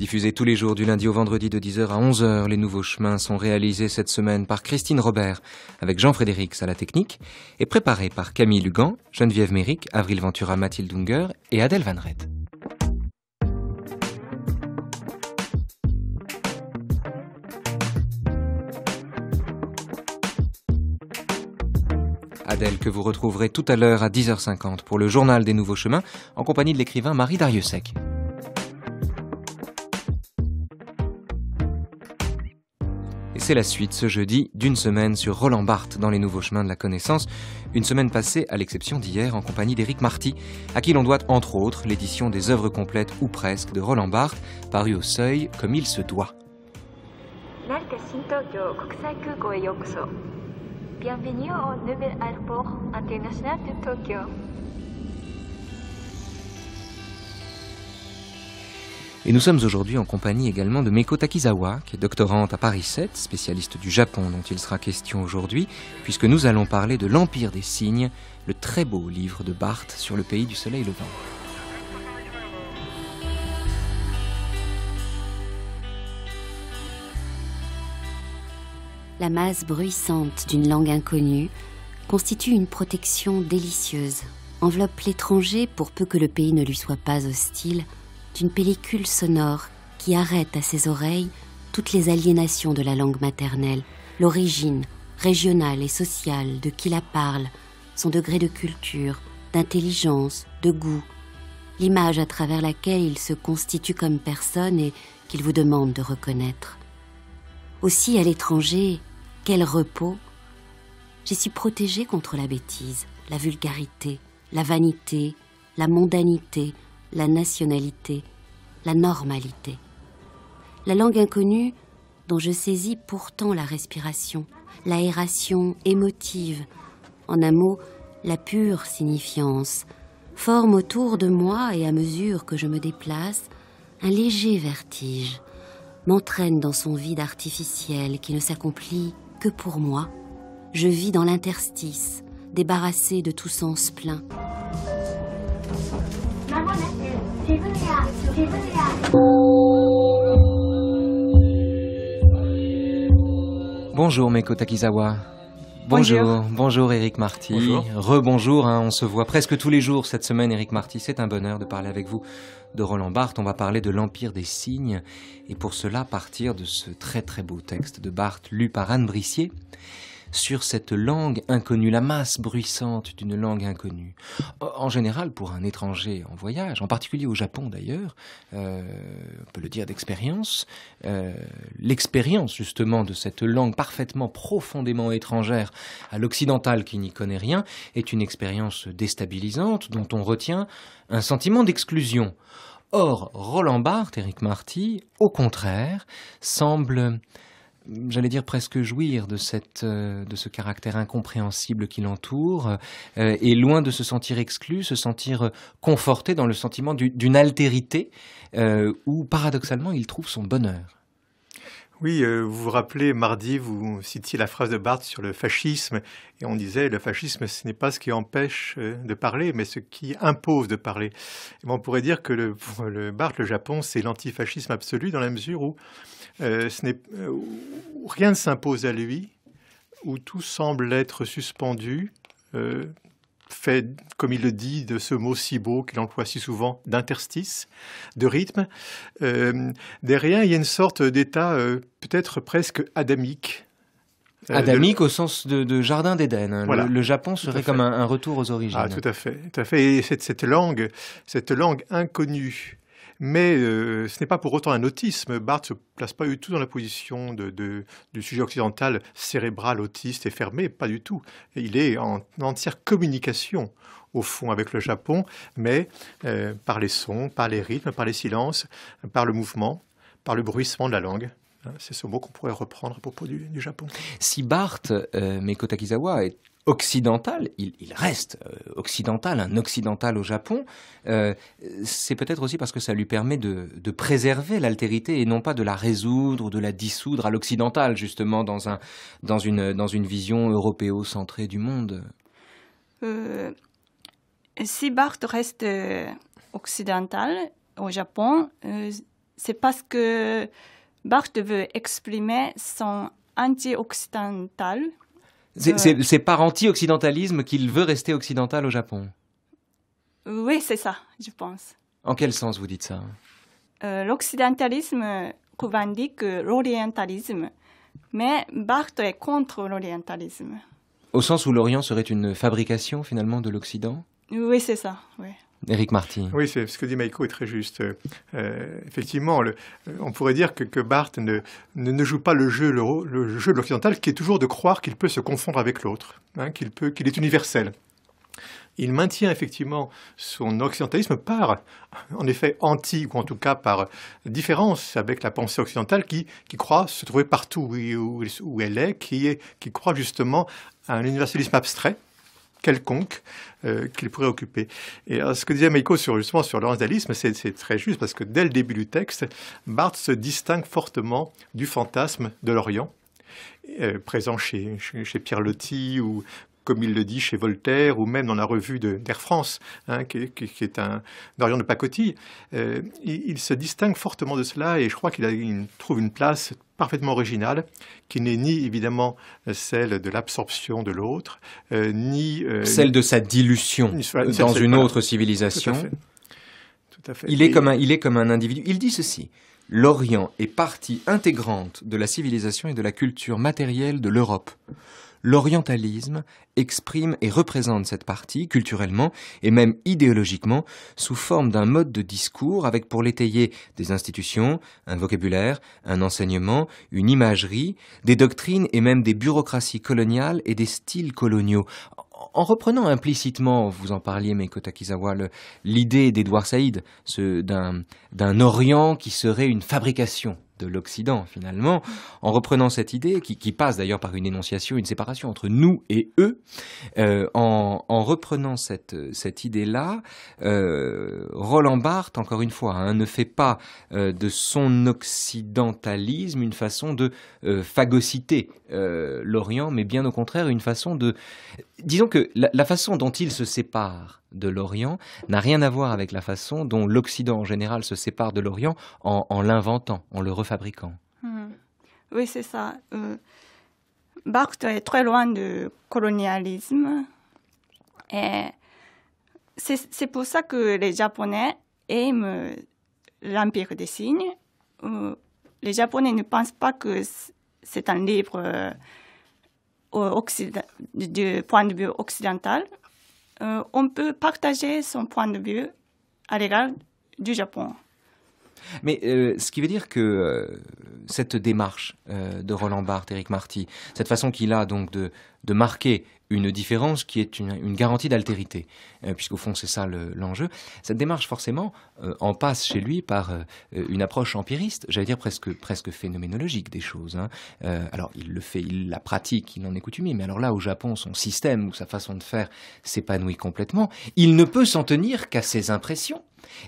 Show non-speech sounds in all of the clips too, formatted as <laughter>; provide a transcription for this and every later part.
Diffusés tous les jours du lundi au vendredi de 10h à 11h, les nouveaux chemins sont réalisés cette semaine par Christine Robert avec Jean-Frédéric à la technique et préparés par Camille Lugan, Geneviève Méric, Avril Ventura, Mathilde Unger et Adèle Van Red. Adèle que vous retrouverez tout à l'heure à 10h50 pour le journal des nouveaux chemins en compagnie de l'écrivain Marie Dariussec. c'est la suite ce jeudi d'une semaine sur Roland Barthes dans les nouveaux chemins de la connaissance, une semaine passée à l'exception d'hier en compagnie d'Éric Marty, à qui l'on doit entre autres l'édition des œuvres complètes ou presque de Roland Barthes, parue au seuil comme il se doit. Et nous sommes aujourd'hui en compagnie également de Meko Takizawa, qui est doctorante à Paris 7, spécialiste du Japon dont il sera question aujourd'hui, puisque nous allons parler de l'Empire des signes, le très beau livre de Barthes sur le pays du soleil levant. La masse bruissante d'une langue inconnue constitue une protection délicieuse, enveloppe l'étranger pour peu que le pays ne lui soit pas hostile, d'une pellicule sonore qui arrête à ses oreilles toutes les aliénations de la langue maternelle, l'origine régionale et sociale de qui la parle, son degré de culture, d'intelligence, de goût, l'image à travers laquelle il se constitue comme personne et qu'il vous demande de reconnaître. Aussi à l'étranger, quel repos J'ai suis protégée contre la bêtise, la vulgarité, la vanité, la mondanité, la nationalité, la normalité. La langue inconnue dont je saisis pourtant la respiration, l'aération émotive, en un mot, la pure signifiance, forme autour de moi et à mesure que je me déplace un léger vertige, m'entraîne dans son vide artificiel qui ne s'accomplit que pour moi. Je vis dans l'interstice, débarrassé de tout sens plein. Bonjour Meko Takizawa. Bonjour, bonjour, Eric Marty. Bonjour. Rebonjour, hein, on se voit presque tous les jours cette semaine Eric Marty. C'est un bonheur de parler avec vous de Roland Barthes. On va parler de l'Empire des signes et pour cela partir de ce très très beau texte de Barthes lu par Anne Brissier sur cette langue inconnue, la masse bruissante d'une langue inconnue. En général, pour un étranger en voyage, en particulier au Japon d'ailleurs, euh, on peut le dire d'expérience, euh, l'expérience justement de cette langue parfaitement, profondément étrangère à l'occidental qui n'y connaît rien, est une expérience déstabilisante dont on retient un sentiment d'exclusion. Or, Roland Barthes, Eric Marty, au contraire, semble j'allais dire presque jouir de cette euh, de ce caractère incompréhensible qui l'entoure euh, et loin de se sentir exclu se sentir conforté dans le sentiment d'une altérité euh, où paradoxalement il trouve son bonheur oui, vous vous rappelez, mardi, vous citiez la phrase de Barthes sur le fascisme, et on disait, le fascisme, ce n'est pas ce qui empêche de parler, mais ce qui impose de parler. Et on pourrait dire que le, Barthes, le Japon, c'est l'antifascisme absolu dans la mesure où euh, ce n'est, euh, rien ne s'impose à lui, où tout semble être suspendu, euh, fait, comme il le dit, de ce mot si beau qu'il emploie si souvent, d'interstice, de rythme. Euh, derrière, il y a une sorte d'état peut-être presque adamique. Adamique au sens de, jardin d'Éden. Hein. Le, Japon serait comme un, retour aux origines. Ah, tout à fait, tout à fait. Et cette langue, cette langue inconnue mais euh, ce n'est pas pour autant un autisme. Barthes se place pas du tout dans la position du sujet occidental cérébral, autiste et fermé, pas du tout. Il est en entière communication au fond avec le Japon, mais euh, par les sons, par les rythmes, par les silences, par le mouvement, par le bruissement de la langue. Hein, c'est ce mot qu'on pourrait reprendre à propos du, Japon. Si Barthes, euh, mais Meko est occidental, il, reste euh, occidental, un occidental au Japon, euh, c'est peut-être aussi parce que ça lui permet de, préserver l'altérité et non pas de la résoudre ou de la dissoudre à l'occidental, justement, dans, un, dans, une, dans une vision européo-centrée du monde. Euh, si Barthes reste occidental au Japon, c'est parce que Barthes veut exprimer son anti-occidental c'est par anti-occidentalisme qu'il veut rester occidental au Japon Oui, c'est ça, je pense. En quel sens vous dites ça euh, L'occidentalisme revendique l'orientalisme, mais Barthes est contre l'orientalisme. Au sens où l'Orient serait une fabrication finalement de l'Occident Oui, c'est ça, oui. Éric Martin. Oui, ce que dit Maïko est très juste. Euh, effectivement, euh, on pourrait dire que, que Barthes ne, joue pas le jeu, le, jeu de l'occidental, qui est toujours de croire qu'il peut se confondre avec l'autre, hein, qu'il peut, qu'il est universel. Il maintient effectivement son occidentalisme par, en effet, anti, ou en tout cas par différence avec la pensée occidentale qui, croit se trouver partout où, elle est, qui croit justement à un universalisme abstrait, quelconque euh, qu'il pourrait occuper. Et euh, ce que disait Meiko sur justement sur l'orientalisme, c'est très juste parce que dès le début du texte, Barthes se distingue fortement du fantasme de l'Orient. Euh, présent chez, chez, Pierre Loti ou comme il le dit chez Voltaire ou même dans la revue d'Air France, hein, qui, est un d'Orient de pacotille. il, se distingue fortement de cela et je crois qu'il trouve une place parfaitement originale, qui n'est ni évidemment euh, celle de l'absorption de l'autre, euh, ni... Euh, celle de sa dilution dans une autre civilisation. Tout à fait. Il, est comme il est comme un individu. Il dit ceci. L'Orient est partie intégrante de la civilisation et de la culture matérielle de l'Europe l'orientalisme exprime et représente cette partie, culturellement et même idéologiquement, sous forme d'un mode de discours avec pour l'étayer des institutions, un vocabulaire, un enseignement, une imagerie, des doctrines et même des bureaucraties coloniales et des styles coloniaux. En reprenant implicitement, vous en parliez, mais Kotakizawa, l'idée d'Edouard Saïd, d'un Orient qui serait une fabrication de l'Occident finalement, en reprenant cette idée, qui, passe d'ailleurs par une énonciation, une séparation entre nous et eux, euh, en, reprenant cette, idée-là, euh, Roland Barthes, encore une fois, hein, ne fait pas euh, de son occidentalisme une façon de phagocyter l'Orient, mais bien au contraire une façon de... Disons que la façon dont il se sépare, de l'Orient n'a rien à voir avec la façon dont l'Occident en général se sépare de l'Orient en, l'inventant, en le refabriquant. Hmm. Oui, c'est ça. Euh, Barthes est très loin du colonialisme. Et c'est pour ça que les Japonais aiment l'Empire des signes. Euh, les Japonais ne pensent pas que c'est un livre euh, du point de vue occidental, euh, on peut partager son point de vue à l'égard du Japon. Mais euh, ce qui veut dire que euh, cette démarche de Roland Barthes, Eric Marty, cette façon qu'il a donc de marquer une différence qui est une, garantie d'altérité, euh, puisqu'au fond c'est ça l'enjeu. Cette démarche forcément euh, en passe chez lui par euh, une approche empiriste, j'allais dire presque, presque phénoménologique des choses. Hein. alors il le fait, il la pratique, il en est coutumier, mais alors là au Japon son système ou sa façon de faire s'épanouit complètement, il ne peut s'en tenir qu'à ses impressions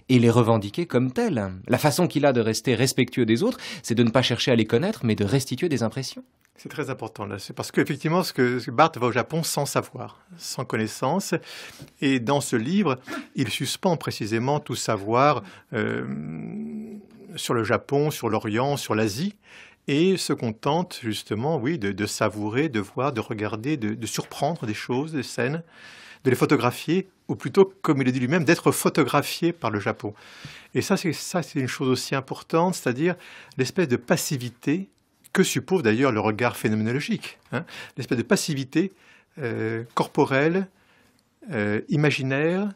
et les revendiquer comme telles. La façon qu'il a de rester respectueux des autres, c'est de ne pas chercher à les connaître, mais de restituer des impressions. C'est très important là. C'est parce qu'effectivement, ce que Barthes va au Japon sans savoir, sans connaissance. Et dans ce livre, il suspend précisément tout savoir euh, sur le Japon, sur l'Orient, sur l'Asie. Et se contente justement, oui, de, savourer, de voir, de regarder, de, surprendre des choses, des scènes, de les photographier, ou plutôt, comme il le dit lui-même, d'être photographié par le Japon. Et ça, ça, c'est une chose aussi importante, c'est-à-dire l'espèce de passivité que suppose d'ailleurs le regard phénoménologique, hein. l'espèce de passivité euh, corporelle, euh, imaginaire,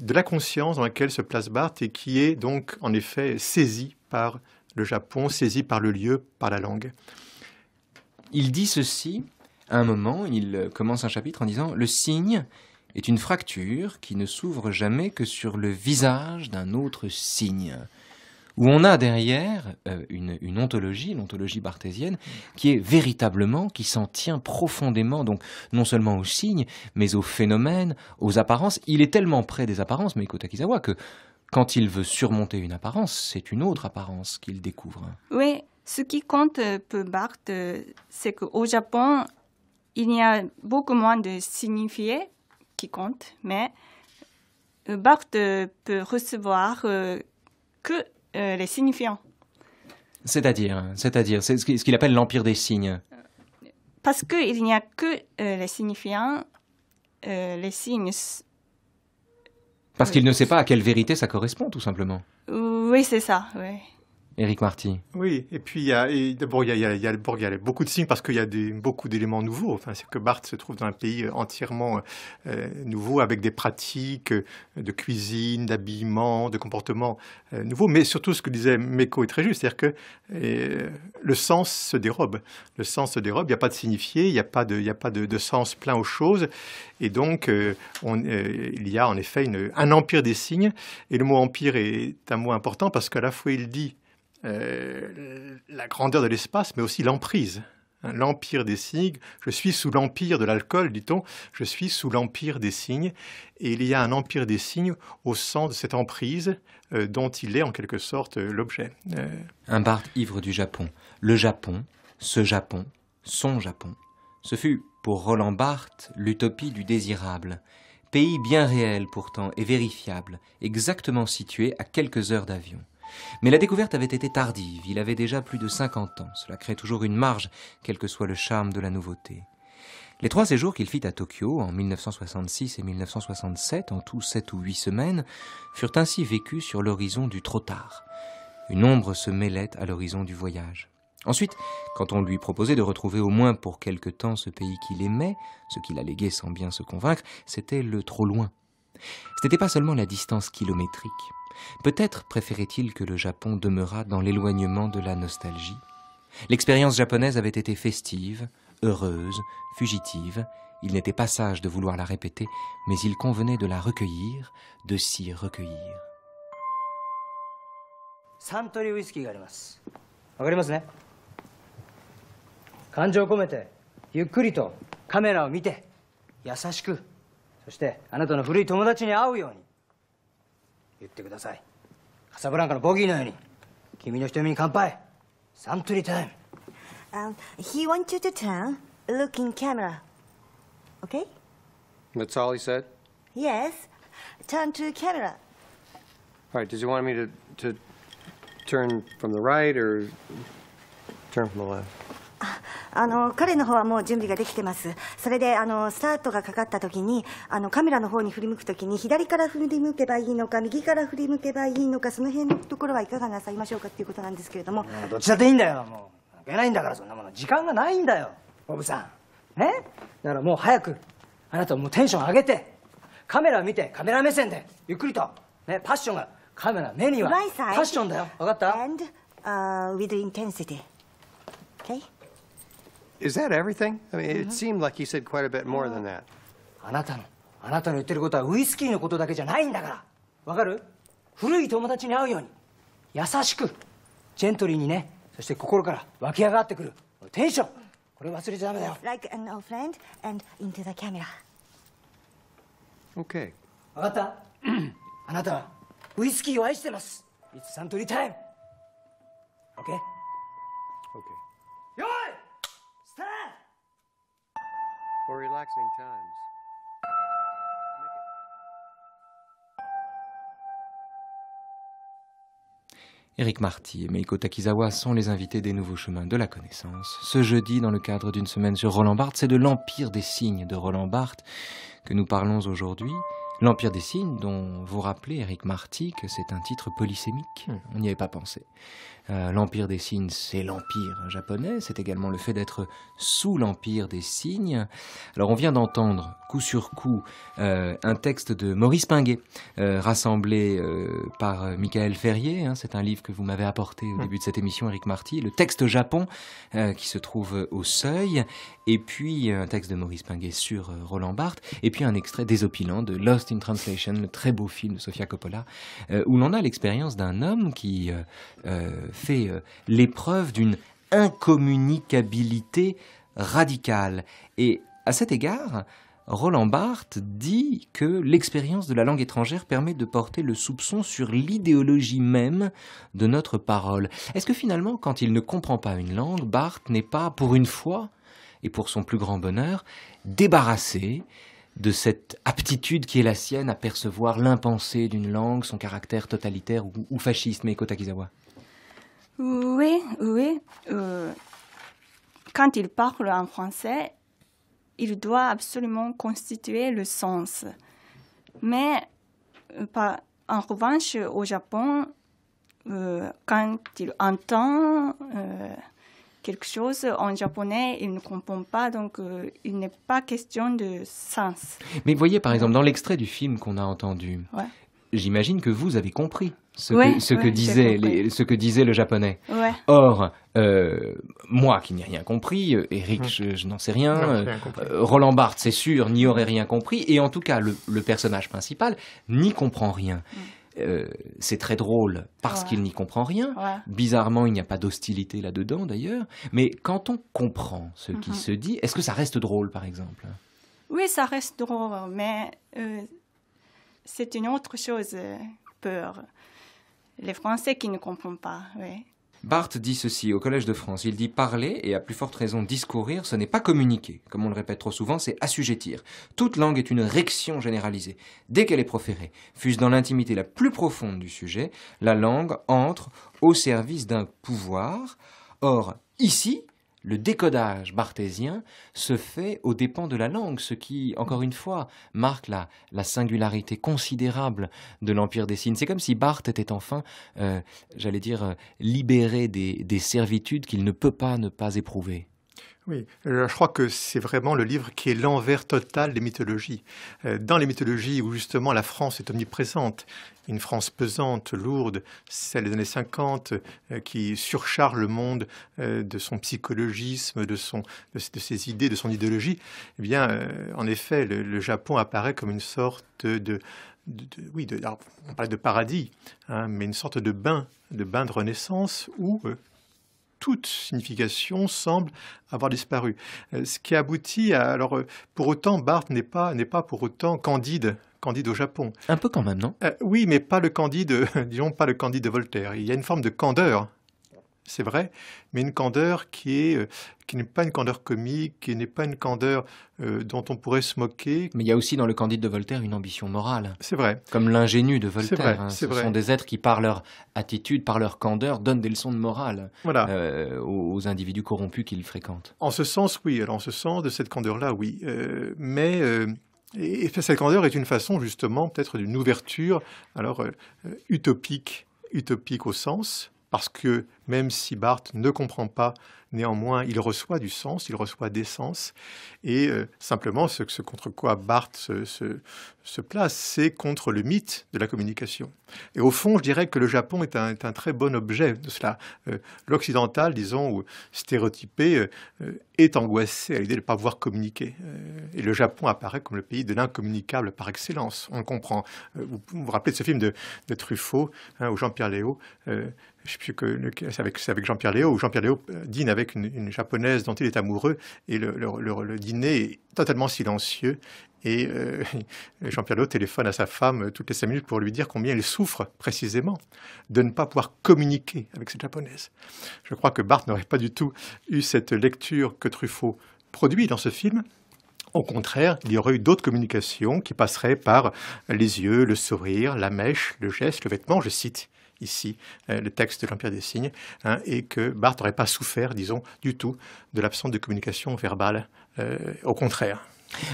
de la conscience dans laquelle se place Barthes et qui est donc en effet saisie par le Japon, saisie par le lieu, par la langue. Il dit ceci, à un moment, il commence un chapitre en disant Le signe est une fracture qui ne s'ouvre jamais que sur le visage d'un autre signe où on a derrière euh, une, ontologie, l'ontologie barthésienne, qui est véritablement, qui s'en tient profondément, donc non seulement aux signes, mais aux phénomènes, aux apparences. Il est tellement près des apparences, mais Takizawa, que quand il veut surmonter une apparence, c'est une autre apparence qu'il découvre. Oui, ce qui compte euh, pour Barthes, euh, c'est qu'au Japon, il y a beaucoup moins de signifiés qui comptent, mais Barthes peut recevoir que euh, les signifiants. C'est-à-dire, c'est-à-dire, c'est ce qu'il appelle l'empire des signes. Parce qu'il n'y a que les euh, signifiants, les signes. Euh, Parce qu'il ne sait pas à quelle vérité ça correspond, tout simplement. Oui, c'est ça, oui. Éric Marty. Oui, et puis il y a, beaucoup de signes parce qu'il y a beaucoup d'éléments nouveaux. Enfin, c'est que Barthes se trouve dans un pays euh, entièrement euh, euh, nouveau avec des pratiques de cuisine, d'habillement, de comportement nouveaux. Mais surtout, ce que disait Meko est très juste, c'est-à-dire que le sens se dérobe. Le sens se dérobe, il n'y a pas de signifié, il n'y a pas, de, sens plein aux choses. Et donc, il y a en effet un empire des signes. Et le mot empire est un mot important parce qu'à la fois il dit euh, la grandeur de l'espace, mais aussi l'emprise. Hein, l'empire des signes, je suis sous l'empire de l'alcool, dit-on, je suis sous l'empire des signes, et il y a un empire des signes au sein de cette emprise euh, dont il est en quelque sorte euh, l'objet. Un barde ivre du Japon, le Japon, ce Japon, son Japon, ce fut pour Roland Barthes l'utopie du désirable, pays bien réel pourtant et vérifiable, exactement situé à quelques heures d'avion. Mais la découverte avait été tardive, il avait déjà plus de 50 ans, cela crée toujours une marge, quel que soit le charme de la nouveauté. Les trois séjours qu'il fit à Tokyo en 1966 et 1967, en tout sept ou huit semaines, furent ainsi vécus sur l'horizon du trop tard. Une ombre se mêlait à l'horizon du voyage. Ensuite, quand on lui proposait de retrouver au moins pour quelque temps ce pays qu'il aimait, ce qu'il alléguait sans bien se convaincre, c'était le trop loin. Ce n'était pas seulement la distance kilométrique. Peut-être préférait-il que le Japon demeurât dans l'éloignement de la nostalgie. L'expérience japonaise avait été festive, heureuse, fugitive. Il n'était pas sage de vouloir la répéter, mais il convenait de la recueillir, de s'y recueillir. Santori whisky 言ってくださいカサブランカのボギーのように君の瞳に乾杯サントリータイム Um, he wants you to turn, look in camera. Okay? That's all he said? Yes. Turn to camera. All right, does he want me to, to turn from the right or turn from the left? あの彼の方はもう準備ができてますそれであのスタートがかかった時にあのカメラの方に振り向く時に左から振り向けばいいのか右から振り向けばいいのかその辺のところはいかがなさいましょうかっていうことなんですけれどもどっちだっていいんだよもう関けないんだからそんなもの時間がないんだよボブさんねだからもう早くあなたもうテンション上げてカメラ見てカメラ目線でゆっくりと、ね、パッションがカメラ目にはパッションだよ分かった And、uh, with intensity okay? Is that everything? I mean, it seemed like he said quite a bit more than that. あなたの、あなたの言ってることはウイスキーのことだけじゃないんだから。わかる古い友達に会うように、優しく、ジェントリーにね、そして心から湧き上がってくる。テンションこれ忘れちゃダメだよ。Like an old friend and into the camera. Okay. わかったあなたはウイスキーを愛してます。It's Suntory time. Okay? Eric Marty et Meiko Takizawa sont les invités des Nouveaux Chemins de la Connaissance. Ce jeudi, dans le cadre d'une semaine sur Roland Barthes, c'est de l'Empire des signes de Roland Barthes que nous parlons aujourd'hui. L'Empire des signes, dont vous rappelez, Eric Marty, que c'est un titre polysémique. Hmm. On n'y avait pas pensé. Euh, l'empire des signes, c'est l'empire japonais, c'est également le fait d'être sous l'empire des signes. Alors on vient d'entendre coup sur coup euh, un texte de Maurice Pinguet, euh, rassemblé par Michael Ferrier, hein. c'est un livre que vous m'avez apporté au hmm. début de cette émission, Eric Marty, le texte Japon qui se trouve au seuil, et puis un texte de Maurice Pinguet sur Roland Barthes, et puis un extrait désopilant de Lost in Translation, le très beau film de Sofia Coppola, où l'on a l'expérience d'un homme qui fait euh, l'épreuve d'une incommunicabilité radicale. Et à cet égard, Roland Barthes dit que l'expérience de la langue étrangère permet de porter le soupçon sur l'idéologie même de notre parole. Est-ce que finalement, quand il ne comprend pas une langue, Barthes n'est pas, pour une fois, et pour son plus grand bonheur, débarrassé de cette aptitude qui est la sienne à percevoir l'impensé d'une langue, son caractère totalitaire ou, fasciste, mais oui, oui. Euh, quand il parle en français, il doit absolument constituer le sens. Mais euh, pas. en revanche, au Japon, euh, quand il entend quelque chose en japonais, il ne comprend pas, donc il n'est pas question de sens. Mais voyez, par exemple, dans l'extrait du film qu'on a entendu, ouais j'imagine que vous avez compris ce, que, disait ce, que, disait le japonais. Or, euh, moi qui n'ai rien compris, euh, Eric, hum. je, n'en sais rien, euh, Roland Barthes, c'est sûr, n'y aurait rien compris, et en tout cas, le, personnage principal n'y comprend rien. Hum. c'est très drôle parce qu'il n'y comprend rien. Bizarrement, il n'y a pas d'hostilité là-dedans d'ailleurs. Mais quand on comprend ce qui hum, se dit, est-ce que ça reste drôle par exemple Oui, ça reste drôle, mais c'est une autre chose, euh, peur. Les Français qui ne comprennent pas, oui. Barthes dit ceci au Collège de France. Il dit parler, et à plus forte raison discourir, ce n'est pas communiquer. Comme on le répète trop souvent, c'est assujettir. Toute langue est une réction généralisée. Dès qu'elle est proférée, fût-ce dans l'intimité la plus profonde du sujet, la langue entre au service d'un pouvoir. Or, ici, le décodage barthésien se fait aux dépens de la langue, ce qui, encore une fois, marque la, singularité considérable de l'Empire des signes. C'est comme si Barthes était enfin, euh, j'allais dire, euh, libéré des servitudes qu'il ne peut pas ne pas éprouver. Oui, euh, je crois que c'est vraiment le livre qui est l'envers total des mythologies. Euh, dans les mythologies où justement la France est omniprésente, une France pesante, lourde, celle des années 50, euh, qui surcharge le monde de son psychologisme, de, son, de, ses idées, de son idéologie, eh bien, en effet, le, Japon apparaît comme une sorte de, oui, on parle de paradis, hein, mais une sorte de bain, de bain de renaissance où, toute signification semble avoir disparu. Euh, ce qui aboutit à. Alors, euh, pour autant, Barth n'est pas, n'est pas pour autant Candide. Candide au Japon. Un peu quand même, non euh, Oui, mais pas le Candide, <laughs> disons pas le Candide de Voltaire. Il y a une forme de candeur c'est vrai, mais une candeur euh, qui n'est pas une candeur comique, qui n'est pas une candeur euh, dont on pourrait se moquer. Mais il y a aussi dans le Candide de Voltaire une ambition morale. C'est vrai. Comme l'ingénu de Voltaire. Vrai, hein, Ce sont des êtres qui, par leur attitude, par leur candeur, donnent des leçons de morale euh, aux, individus corrompus qu'ils fréquentent. En ce sens, oui. en ce sens, de cette candeur-là, oui. mais cette candeur est une façon, justement, peut-être d'une ouverture, alors utopique, utopique au sens parce que même si Barthes ne comprend pas Néanmoins, il reçoit du sens, il reçoit des sens. Et euh, simplement, ce, contre quoi Barthes se, se, place, c'est contre le mythe de la communication. Et au fond, je dirais que le Japon est un, très bon objet de cela. Euh, l'occidental, disons, stéréotypé, euh, est angoissé à l'idée de ne pas pouvoir communiquer. et le Japon apparaît comme le pays de l'incommunicable par excellence. On le comprend. vous vous rappelez de ce film de, Truffaut, hein, où Jean-Pierre Léo, je sais plus que, c'est avec, avec Jean-Pierre Léo, où Jean-Pierre Léo dîne avec une, japonaise dont il est amoureux, et le, dîner est totalement silencieux. Et euh, <laughs> Jean-Pierre Lot téléphone à sa femme toutes les cinq minutes pour lui dire combien il souffre précisément de ne pas pouvoir communiquer avec cette japonaise. Je crois que Barthes n'aurait pas du tout eu cette lecture que Truffaut produit dans ce film. Au contraire, il y aurait eu d'autres communications qui passeraient par les yeux, le sourire, la mèche, le geste, le vêtement, je cite ici euh, le texte de l'Empire des signes, hein, et que Barthes n'aurait pas souffert, disons, du tout de l'absence de communication verbale, euh, au contraire.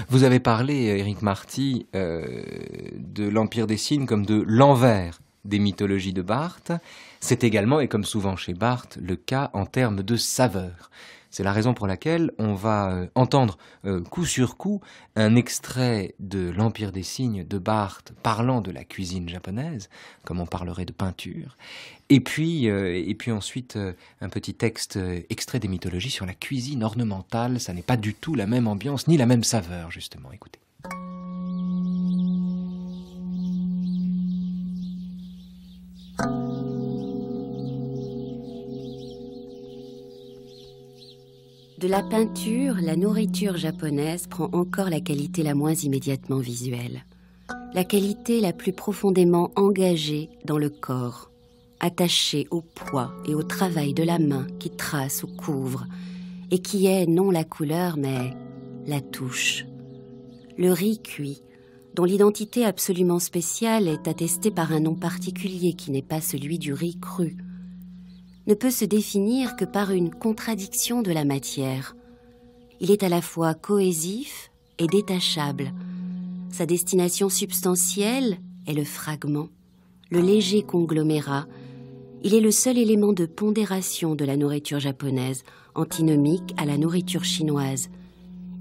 Vous avez parlé, Éric Marty, euh, de l'Empire des signes comme de l'envers des mythologies de Barthes. C'est également, et comme souvent chez Barthes, le cas en termes de saveur. C'est la raison pour laquelle on va euh, entendre euh, coup sur coup un extrait de L'Empire des signes de Barthes parlant de la cuisine japonaise, comme on parlerait de peinture, et puis, euh, et puis ensuite un petit texte extrait des mythologies sur la cuisine ornementale. Ça n'est pas du tout la même ambiance ni la même saveur, justement. Écoutez. De la peinture, la nourriture japonaise prend encore la qualité la moins immédiatement visuelle, la qualité la plus profondément engagée dans le corps, attachée au poids et au travail de la main qui trace ou couvre, et qui est non la couleur mais la touche. Le riz cuit, dont l'identité absolument spéciale est attestée par un nom particulier qui n'est pas celui du riz cru, ne peut se définir que par une contradiction de la matière. Il est à la fois cohésif et détachable. Sa destination substantielle est le fragment, le léger conglomérat. Il est le seul élément de pondération de la nourriture japonaise, antinomique à la nourriture chinoise.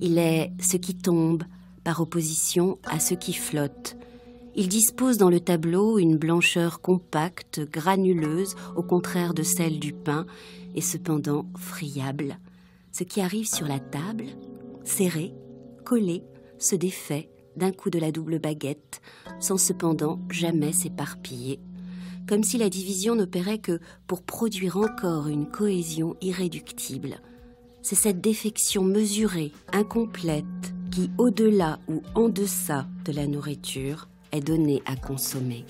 Il est ce qui tombe par opposition à ce qui flotte, il dispose dans le tableau une blancheur compacte, granuleuse, au contraire de celle du pain, et cependant friable. Ce qui arrive sur la table, serré, collé, se défait d'un coup de la double baguette, sans cependant jamais s'éparpiller, comme si la division n'opérait que pour produire encore une cohésion irréductible. C'est cette défection mesurée, incomplète, qui, au-delà ou en deçà de la nourriture, est donné à consommer.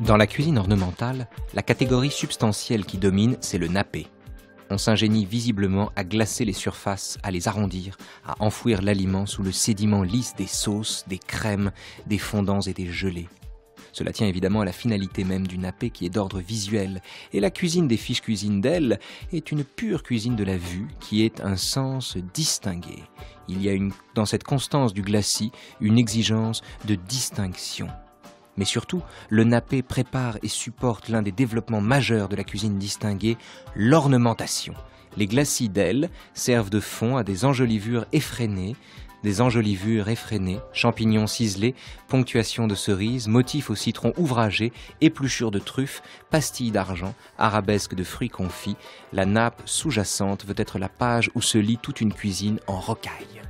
Dans la cuisine ornementale, la catégorie substantielle qui domine, c'est le nappé. On s'ingénie visiblement à glacer les surfaces, à les arrondir, à enfouir l'aliment sous le sédiment lisse des sauces, des crèmes, des fondants et des gelées. Cela tient évidemment à la finalité même du nappé qui est d'ordre visuel. Et la cuisine des fiches cuisines d'elle est une pure cuisine de la vue qui est un sens distingué. Il y a dans cette constance du glacis une exigence de distinction. Mais surtout, le nappé prépare et supporte l'un des développements majeurs de la cuisine distinguée, l'ornementation. Les glacis d'ailes servent de fond à des enjolivures effrénées, des enjolivures effrénées, champignons ciselés, ponctuations de cerises, motifs au citron ouvragé, épluchures de truffes, pastilles d'argent, arabesques de fruits confits, la nappe sous-jacente veut être la page où se lit toute une cuisine en rocaille.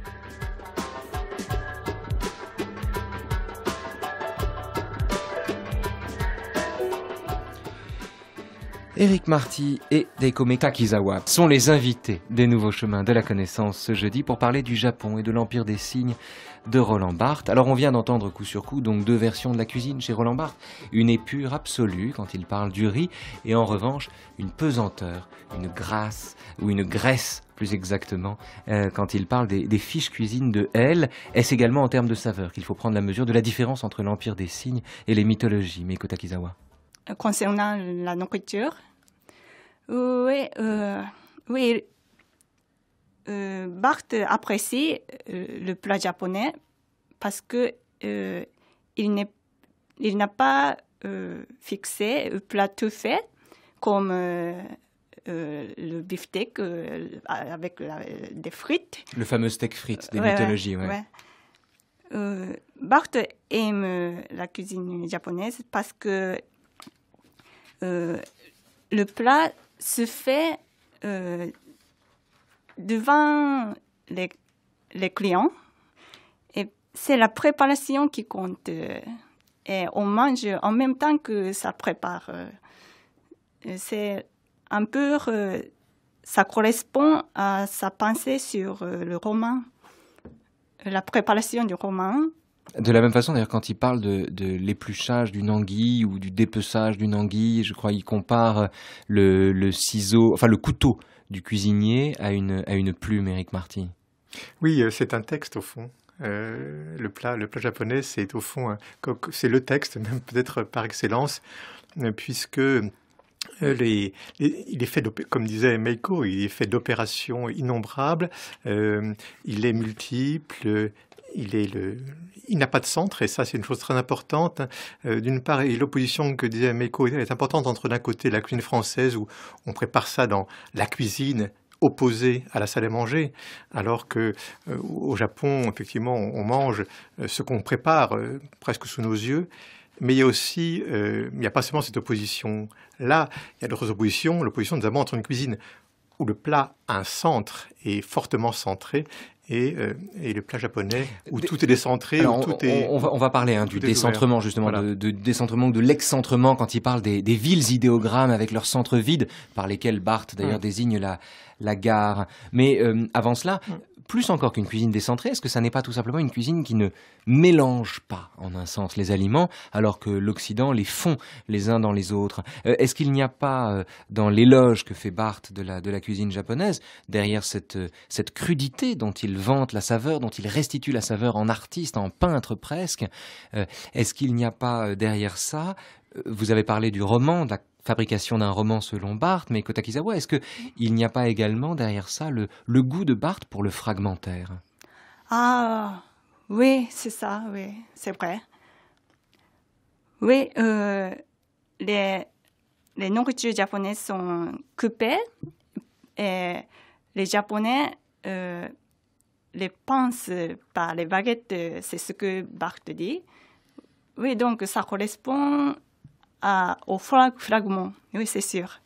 Eric Marty et Dekome Takizawa sont les invités des Nouveaux Chemins de la Connaissance ce jeudi pour parler du Japon et de l'Empire des signes de Roland Barthes. Alors on vient d'entendre coup sur coup donc deux versions de la cuisine chez Roland Barthes, une épure absolue quand il parle du riz et en revanche une pesanteur, une grâce ou une graisse plus exactement, euh, quand il parle des, fiches cuisine de elle. Est-ce également en termes de saveur qu'il faut prendre la mesure de la différence entre l'Empire des signes et les mythologies, Meiko Takizawa concernant la nourriture. Oui, euh, oui euh, Bart apprécie euh, le plat japonais parce que il n'est il n'a pas fixé le plat tout fait comme le beefsteak avec des frites. Le fameux steak frites des mythologies, Bart aime la cuisine japonaise parce que euh, le plat se fait euh, devant les, clients. Et c'est la préparation qui compte. Euh, et on mange en même temps que ça prépare. C'est un peu. Ça correspond à sa pensée sur le roman, la préparation du roman. De la même façon, d'ailleurs, quand il parle de, l'épluchage d'une anguille ou du dépeçage d'une anguille, je crois qu'il compare le, ciseau, enfin le couteau du cuisinier à une, à une plume, Eric Marty. Oui, euh, c'est un texte au fond. Euh, le plat, le plat japonais, c'est au fond, c'est le texte, même peut-être par excellence, euh, puisque il est fait, comme disait Meiko, il est fait d'opérations innombrables, il est multiple, il n'a pas de centre, et ça c'est une chose très importante. Euh, d'une part, l'opposition que disait Meko est importante entre d'un côté la cuisine française où on prépare ça dans la cuisine opposée à la salle à manger, alors que euh, au Japon, effectivement, on mange euh, ce qu'on prépare presque sous nos yeux. Mais il y a aussi, il n'y a pas seulement cette opposition-là, il y a d'autres oppositions, l'opposition notamment entre une cuisine où le plat un centre est fortement centré euh, et, le plat japonais où tout est décentré, on, va, parler hein, du décentrement justement, de, de, décentrement de l'excentrement quand il parle des, villes idéogrammes avec leur centre vide, par lesquels Barthes d'ailleurs mm. désigne la, la gare. Mais euh, avant cela. Mm plus encore qu'une cuisine décentrée, est-ce que ça n'est pas tout simplement une cuisine qui ne mélange pas, en un sens, les aliments, alors que l'Occident les fond les uns dans les autres euh, Est-ce qu'il n'y a pas, euh, dans l'éloge que fait Barthes de la, cuisine japonaise, derrière cette, euh, cette crudité dont il vante la saveur, dont il restitue la saveur en artiste, en peintre presque, est-ce qu'il n'y a pas derrière ça vous avez parlé du roman, de la fabrication d'un roman selon Barthes, mais Kotakizawa, est-ce qu'il n'y a pas également derrière ça le, goût de Barthes pour le fragmentaire Ah, oui, c'est ça, oui, c'est vrai. Oui, euh, les, les nourritures japonaises sont coupées et les Japonais euh, les pensent par les baguettes, c'est ce que Barthes dit. Oui, donc ça correspond au fragment. Oui, c'est sûr.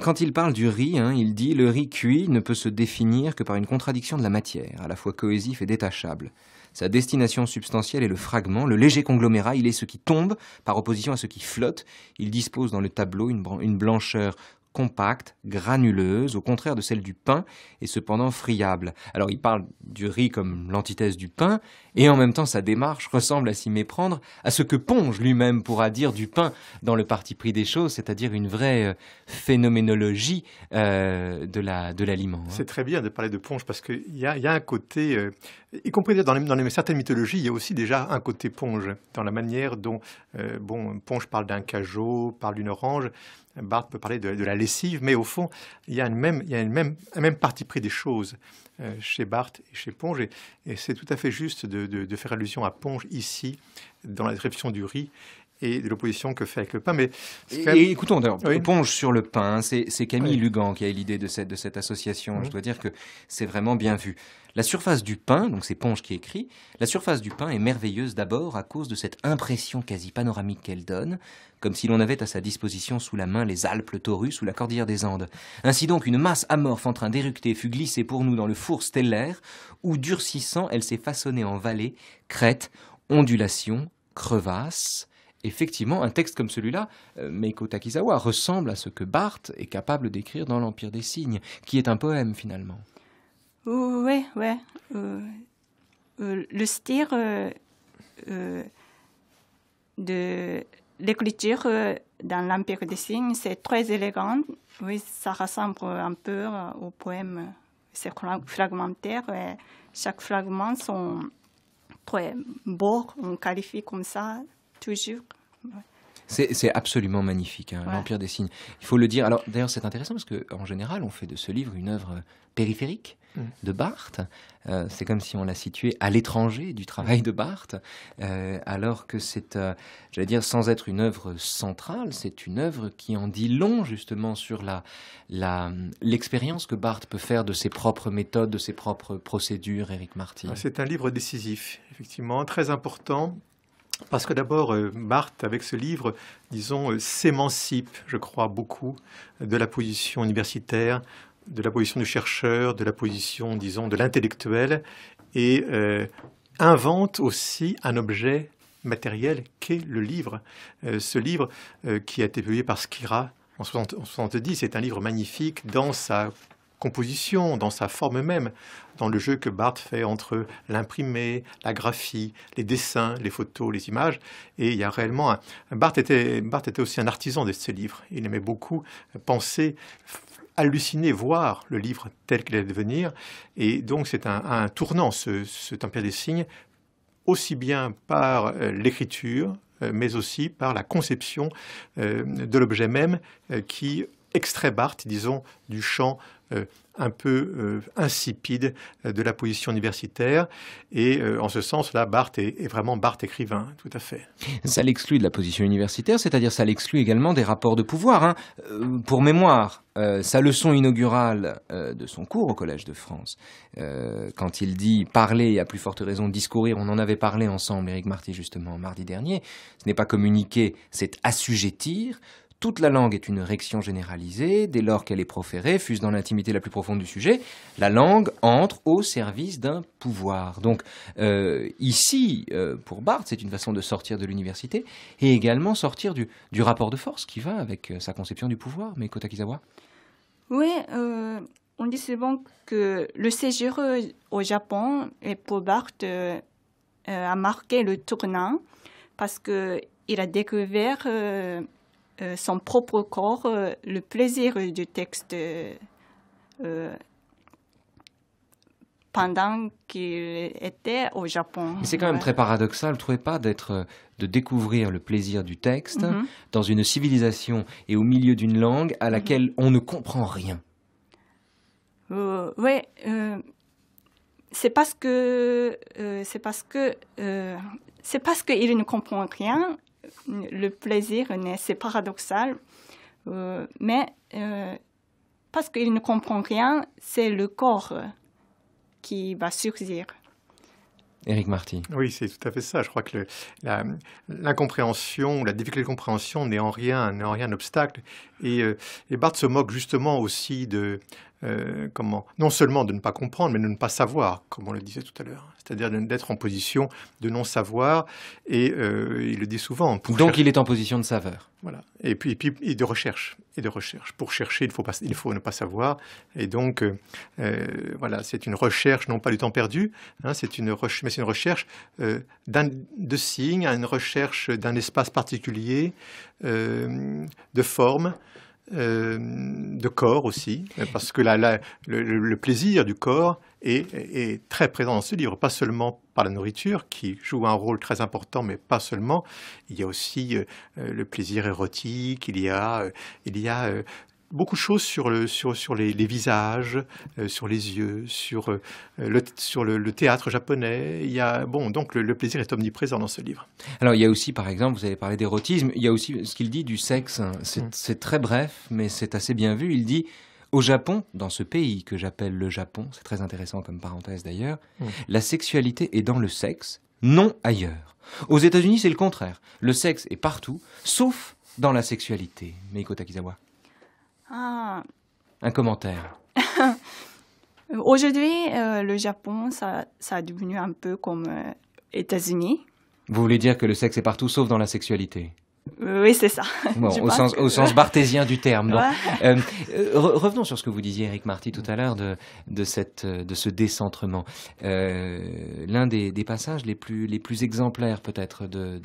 Quand il parle du riz, hein, il dit le riz cuit ne peut se définir que par une contradiction de la matière, à la fois cohésif et détachable. Sa destination substantielle est le fragment, le léger conglomérat, il est ce qui tombe par opposition à ce qui flotte. Il dispose dans le tableau une blancheur compacte, granuleuse, au contraire de celle du pain, et cependant friable. Alors il parle du riz comme l'antithèse du pain, et en même temps sa démarche ressemble à s'y méprendre à ce que Ponge lui-même pourra dire du pain dans le parti pris des choses, c'est-à-dire une vraie euh, phénoménologie euh, de l'aliment. La, hein. de C'est très bien de parler de Ponge, parce qu'il y, a, un côté, euh, y compris dans, certaines mythologies, il y a aussi déjà un côté Ponge, dans la manière dont bon, Ponge parle d'un cajot, parle d'une orange, Barthes peut parler de, la lessive, mais au fond, il y a, même, un même parti pris des choses euh, chez Barthes et chez Ponge. Et, c'est tout à fait juste de, de, faire allusion à Ponge ici, dans la description du riz, et de l'opposition que fait avec le pain. Mais écoutons, d'ailleurs, Ponge sur le pain, c'est Camille Lugan qui a eu l'idée de cette, de cette association. Mhm. Je dois dire que c'est vraiment bien vu. La surface du pain, donc c'est Ponge qui écrit, la surface du pain est merveilleuse d'abord à cause de cette impression quasi panoramique qu'elle donne, comme si l'on avait à sa disposition sous la main les Alpes, le Taurus ou la Cordillère des Andes. Ainsi donc, une masse amorphe en train d'éructer fut glissée pour nous dans le four stellaire, où durcissant, elle s'est façonnée en vallées, crêtes, ondulations, crevasses, effectivement, un texte comme celui-là, euh, Meiko Takizawa, ressemble à ce que Barthes est capable d'écrire dans L'Empire des signes, qui est un poème finalement. Oui, oui. Euh, euh, le style de l'écriture dans L'Empire des signes, c'est très élégant. Oui, ça ressemble un peu au poème. C'est fragmentaire. chaque fragment sont très beaux, on qualifie comme ça. C'est absolument magnifique, hein, l'Empire des signes. Il faut le dire. Alors, d'ailleurs, c'est intéressant parce qu'en général, on fait de ce livre une œuvre périphérique mm. de Barthes. Euh, c'est comme si on la situait à l'étranger du travail de Barthes, euh, alors que c'est, euh, j'allais dire, sans être une œuvre centrale, c'est une œuvre qui en dit long justement sur l'expérience que Barthes peut faire de ses propres méthodes, de ses propres procédures, Éric Marty. Ah, c'est un livre décisif, effectivement, très important parce que d'abord, euh, Marthe, avec ce livre, disons, euh, s'émancipe, je crois, beaucoup de la position universitaire, de la position du chercheur, de la position, disons, de l'intellectuel, et euh, invente aussi un objet matériel qu'est le livre. ce livre qui a été publié par Skira en 70, c'est un livre magnifique dans sa composition, dans sa forme même, dans le jeu que Barthes fait entre l'imprimé, la graphie, les dessins, les photos, les images. Et il y a réellement Barthes était, était aussi un artisan de ses livres. Il aimait beaucoup penser halluciner, voir le livre tel qu'il allait devenir. Et donc c'est un, tournant, ce, cet Empire des signes, aussi bien par euh, l'écriture, euh, mais aussi par la conception euh, de l'objet même qui extrait Barthes, disons, du champ euh, un peu euh, insipide euh, de la position universitaire. Et en ce sens-là, Barthes est, vraiment Barthes écrivain, tout à fait. Ça l'exclut de la position universitaire, c'est-à-dire ça l'exclut également des rapports de pouvoir. Hein. pour mémoire, sa leçon inaugurale de son cours au Collège de France, quand il dit parler et à plus forte raison discourir, on en avait parlé ensemble, Éric Marty, justement, mardi dernier, ce n'est pas communiquer, c'est assujettir. Toute la langue est une réction généralisée, dès lors qu'elle est proférée, fût-ce dans l'intimité la plus profonde du sujet, la langue entre au service d'un pouvoir. Donc euh, ici, euh, pour Barthes, c'est une façon de sortir de l'université et également sortir du, rapport de force qui va avec euh, sa conception du pouvoir. Mais Kota Oui, on dit souvent que le séjour e au Japon, et pour Barthes, a marqué le tournant parce qu'il a découvert euh, son propre corps, euh, le plaisir du texte euh, pendant qu'il était au Japon. C'est quand même très paradoxal, vous trouvez pas, d'être, de découvrir le plaisir du texte mhm. dans une civilisation et au milieu d'une langue à laquelle mhm. on ne comprend rien. oui, c'est parce que c'est parce que c'est parce qu'il ne comprend rien le plaisir, c'est paradoxal. Euh, mais euh, parce qu'il ne comprend rien, c'est le corps qui va surgir. Éric Marty. Oui, c'est tout à fait ça. Je crois que l'incompréhension, la, difficulté de compréhension n'est en rien, en rien un obstacle. Et, euh, et, Barthes se moque justement aussi de, euh, comment, non seulement de ne pas comprendre, mais de ne pas savoir, comme on le disait tout à l'heure. C'est-à-dire d'être en position de non-savoir, et euh, il le dit souvent. Donc il est en position de saveur. Voilà. Et puis, et de recherche. Et de recherche. Pour chercher, il faut, faut ne pas savoir. Et donc, euh, voilà, c'est une recherche, non pas du temps perdu, hein, mais c'est une recherche de signes, une recherche d'un espace particulier, de forme. Euh, de corps aussi, euh, parce que le, plaisir du corps est, très présent dans ce livre, pas seulement par la nourriture, qui joue un rôle très important, mais pas seulement. Il y a aussi euh, le plaisir érotique, il y a, il y a beaucoup de choses sur, sur, les, visages, euh, sur les yeux, sur, euh, le, sur le, théâtre japonais. Il y a, bon, donc le, plaisir est omniprésent dans ce livre. Alors il y a aussi, par exemple, vous avez parlé d'érotisme, il y a aussi ce qu'il dit du sexe. C'est mm. très bref, mais c'est assez bien vu. Il dit... Au Japon, dans ce pays que j'appelle le Japon, c'est très intéressant comme parenthèse d'ailleurs, mm. la sexualité est dans le sexe, non ailleurs. Aux États-Unis, c'est le contraire. Le sexe est partout, sauf dans la sexualité. Meiko Takizawa. Ah. Un commentaire. <laughs> Aujourd'hui, euh, le Japon, ça, ça a devenu un peu comme euh, États-Unis. Vous voulez dire que le sexe est partout sauf dans la sexualité oui, c'est ça. <laughs> au, sens, barthésien du terme. Euh, revenons sur ce que vous disiez, Eric Marty, tout à l'heure, de, ce décentrement. Euh, l'un des, passages les plus, exemplaires, peut-être, de.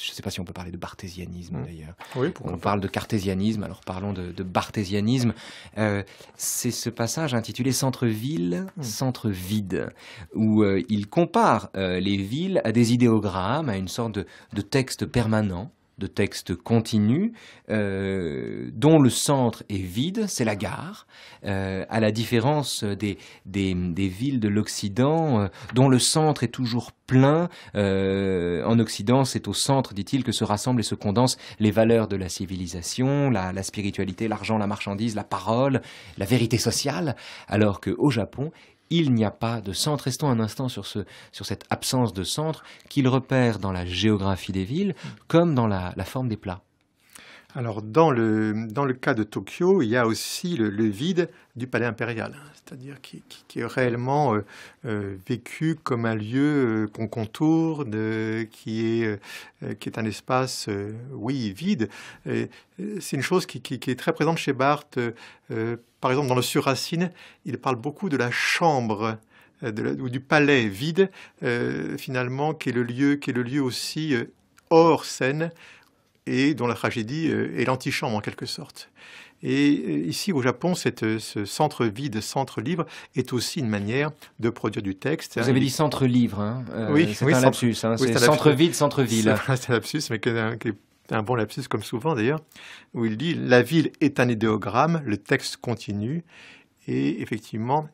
Je ne sais pas si on peut parler de barthésianisme, mm. d'ailleurs. on parle de cartésianisme, alors parlons de, de barthésianisme. Euh, c'est ce passage intitulé Centre-ville, mm. centre-vide, où il compare les villes à des idéogrammes, à une sorte de texte permanent de textes continu euh, dont le centre est vide, c'est la gare, euh, à la différence des, villes de l'Occident, euh, dont le centre est toujours plein. en Occident, c'est au centre, dit-il, que se rassemblent et se condensent les valeurs de la civilisation, la, la spiritualité, l'argent, la marchandise, la parole, la vérité sociale, alors qu'au Japon, il n'y a pas de centre. Restons un instant sur, ce, sur cette absence de centre qu'il repère dans la géographie des villes comme dans la, la forme des plats. Alors, dans le, cas de Tokyo, il y a aussi le, vide du palais impérial, hein, c'est-à-dire qui, est réellement euh, euh, vécu comme un lieu euh, qu'on contourne, qui, est, un espace, oui, vide. C'est une chose qui, est très présente chez Barthes. par exemple, dans le Surracine, il parle beaucoup de la chambre. ou du palais vide, finalement, qui est le lieu, qui est le lieu aussi hors scène, et dont la tragédie euh, est l'antichambre en quelque sorte. Et euh, ici au Japon, euh, ce centre vide, centre livre, est aussi une manière de produire du texte. Vous avez dit centre livre, hein. hein. oui, c'est un lapsus. c'est centre vide, centre ville. C'est un <laughs> lapsus, mais qui est un bon lapsus comme souvent d'ailleurs, où il dit la ville est un idéogramme, le texte continue, et effectivement,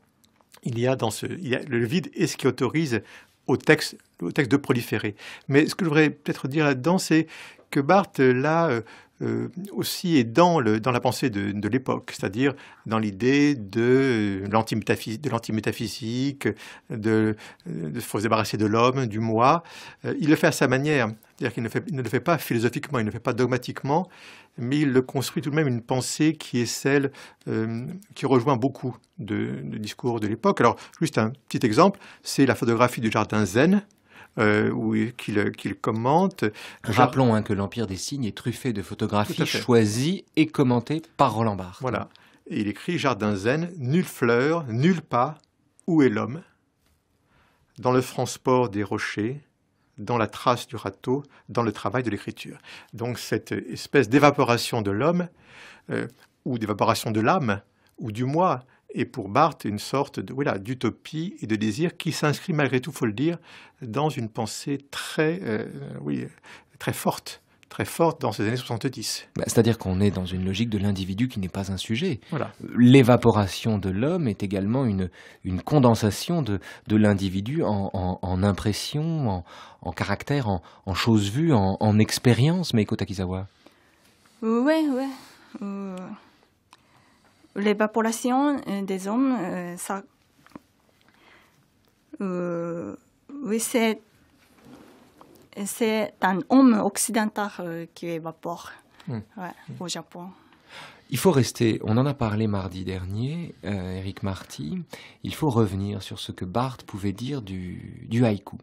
il y a dans ce, le vide est ce qui autorise au texte, au texte de proliférer. Mais ce que je voudrais peut-être dire là-dedans, c'est que Barthes, là, euh, euh, aussi est dans, la pensée de, l'époque, c'est-à-dire dans l'idée euh, de l'antimétaphysique, de, de se débarrasser de l'homme, du moi. il le fait à sa manière, c'est-à-dire qu'il ne, le fait pas philosophiquement, il ne le fait pas dogmatiquement, mais il le construit tout de même une pensée qui est celle qui rejoint beaucoup de discours de l'époque. Alors, juste un petit exemple, c'est la photographie du jardin zen euh, ou euh, qu'il commente. Rappelons hein, que l'Empire des signes est truffé de photographies choisies et commentées par Roland Barthes. Voilà. Et il écrit Jardin zen, nulle fleur, nulle pas, où est l'homme Dans le transport des rochers, dans la trace du râteau, dans le travail de l'écriture. Donc cette espèce d'évaporation de l'homme, euh, ou d'évaporation de l'âme, ou du moi, et pour Barthes une sorte de, voilà, d'utopie et de désir qui s'inscrit malgré tout, faut le dire, dans une pensée très, euh, oui, très forte très forte dans ces années 70. Bah, c'est-à-dire qu'on est dans une logique de l'individu qui n'est pas un sujet. L'évaporation de l'homme est également une, une condensation de, de l'individu en, en, en, impression, en, en caractère, en, en choses vues, en, expérience, Mais Takizawa. Ouais, Oui, oui... Euh, l'évaporation euh, des hommes, euh, ça. Euh, c'est. C'est un homme occidental qui évapore hmm. au hmm. Japon. Il faut rester, on en a parlé mardi dernier, Eric Marty, il faut revenir sur ce que Barthes pouvait dire du, du haïku.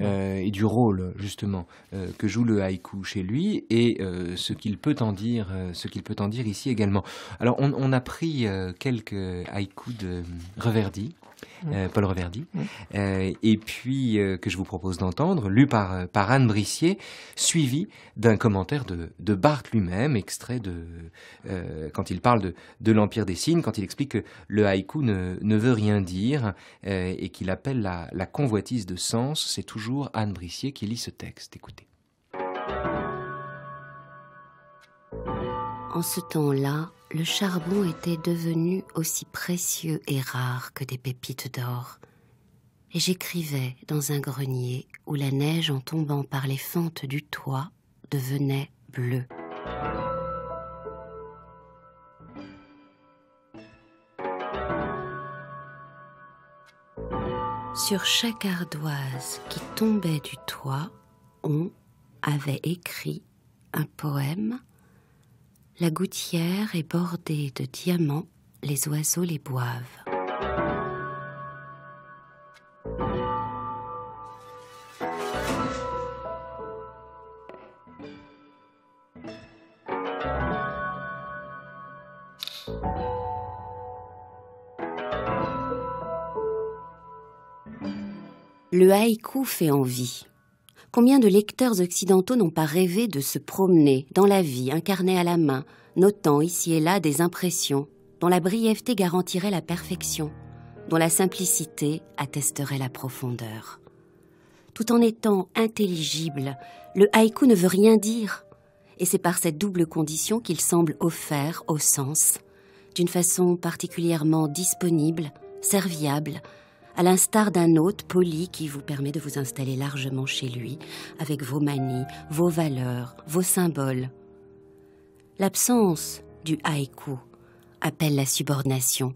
Euh, et du rôle justement euh, que joue le haïku chez lui et euh, ce qu'il peut en dire, ce qu'il peut en dire ici également. Alors on, on a pris quelques haïkus de Reverdy euh, Paul Reverdy, euh, et puis euh, que je vous propose d'entendre, lu par, Anne Brissier, suivi d'un commentaire de, de Barthes lui-même, extrait de quand il parle de, l'Empire des signes, quand il explique que le haïku ne, veut rien dire et qu'il appelle la, la convoitise de sens, c'est toujours Anne Brissier qui lit ce texte. Écoutez. En ce temps-là, le charbon était devenu aussi précieux et rare que des pépites d'or, et j'écrivais dans un grenier où la neige en tombant par les fentes du toit devenait bleue. Sur chaque ardoise qui tombait du toit, on avait écrit un poème la gouttière est bordée de diamants, les oiseaux les boivent. Le haïku fait envie combien de lecteurs occidentaux n'ont pas rêvé de se promener dans la vie, incarnée à la main, notant ici et là des impressions dont la brièveté garantirait la perfection, dont la simplicité attesterait la profondeur. Tout en étant intelligible, le haïku ne veut rien dire, et c'est par cette double condition qu'il semble offert au sens, d'une façon particulièrement disponible, serviable, à l'instar d'un hôte poli qui vous permet de vous installer largement chez lui, avec vos manies, vos valeurs, vos symboles. L'absence du haïku appelle la subordination,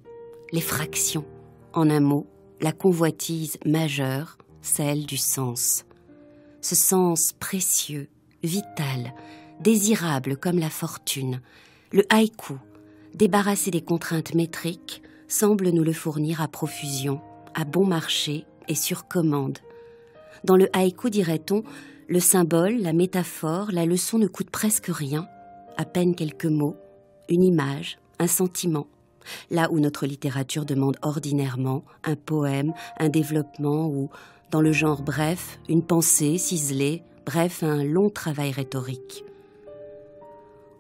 les fractions, en un mot, la convoitise majeure, celle du sens. Ce sens précieux, vital, désirable comme la fortune, le haïku, débarrassé des contraintes métriques, semble nous le fournir à profusion à bon marché et sur commande. Dans le haïku, dirait-on, le symbole, la métaphore, la leçon ne coûte presque rien, à peine quelques mots, une image, un sentiment. Là où notre littérature demande ordinairement un poème, un développement ou, dans le genre bref, une pensée ciselée, bref, un long travail rhétorique.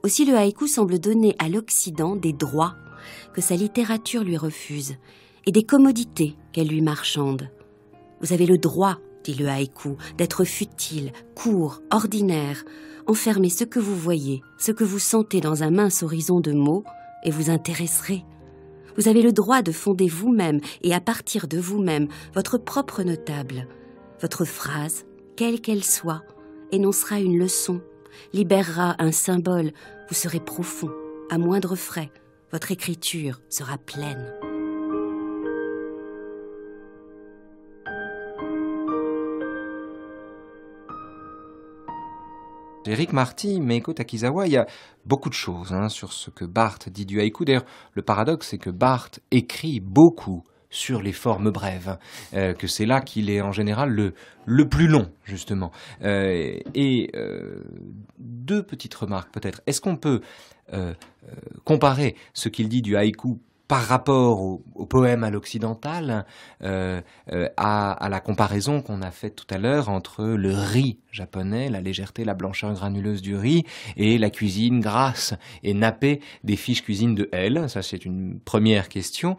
Aussi le haïku semble donner à l'Occident des droits que sa littérature lui refuse et des commodités qu'elle lui marchande. Vous avez le droit, dit le haïku, d'être futile, court, ordinaire, enfermez ce que vous voyez, ce que vous sentez dans un mince horizon de mots, et vous intéresserez. Vous avez le droit de fonder vous-même et à partir de vous-même votre propre notable. Votre phrase, quelle qu'elle soit, énoncera une leçon, libérera un symbole, vous serez profond, à moindre frais, votre écriture sera pleine. Eric Marty, Meiko Takizawa, il y a beaucoup de choses hein, sur ce que Barthes dit du haïku. D'ailleurs, le paradoxe, c'est que Barthes écrit beaucoup sur les formes brèves, euh, que c'est là qu'il est en général le, plus long, justement. Euh, et euh, deux petites remarques peut-être. Est-ce qu'on peut comparer ce qu'il dit du haïku par rapport au, poème à l'occidental, euh, euh, à, la comparaison qu'on a faite tout à l'heure entre le riz japonais, la légèreté, la blancheur granuleuse du riz, et la cuisine grasse et nappée des fiches cuisine de L. Ça, c'est une première question.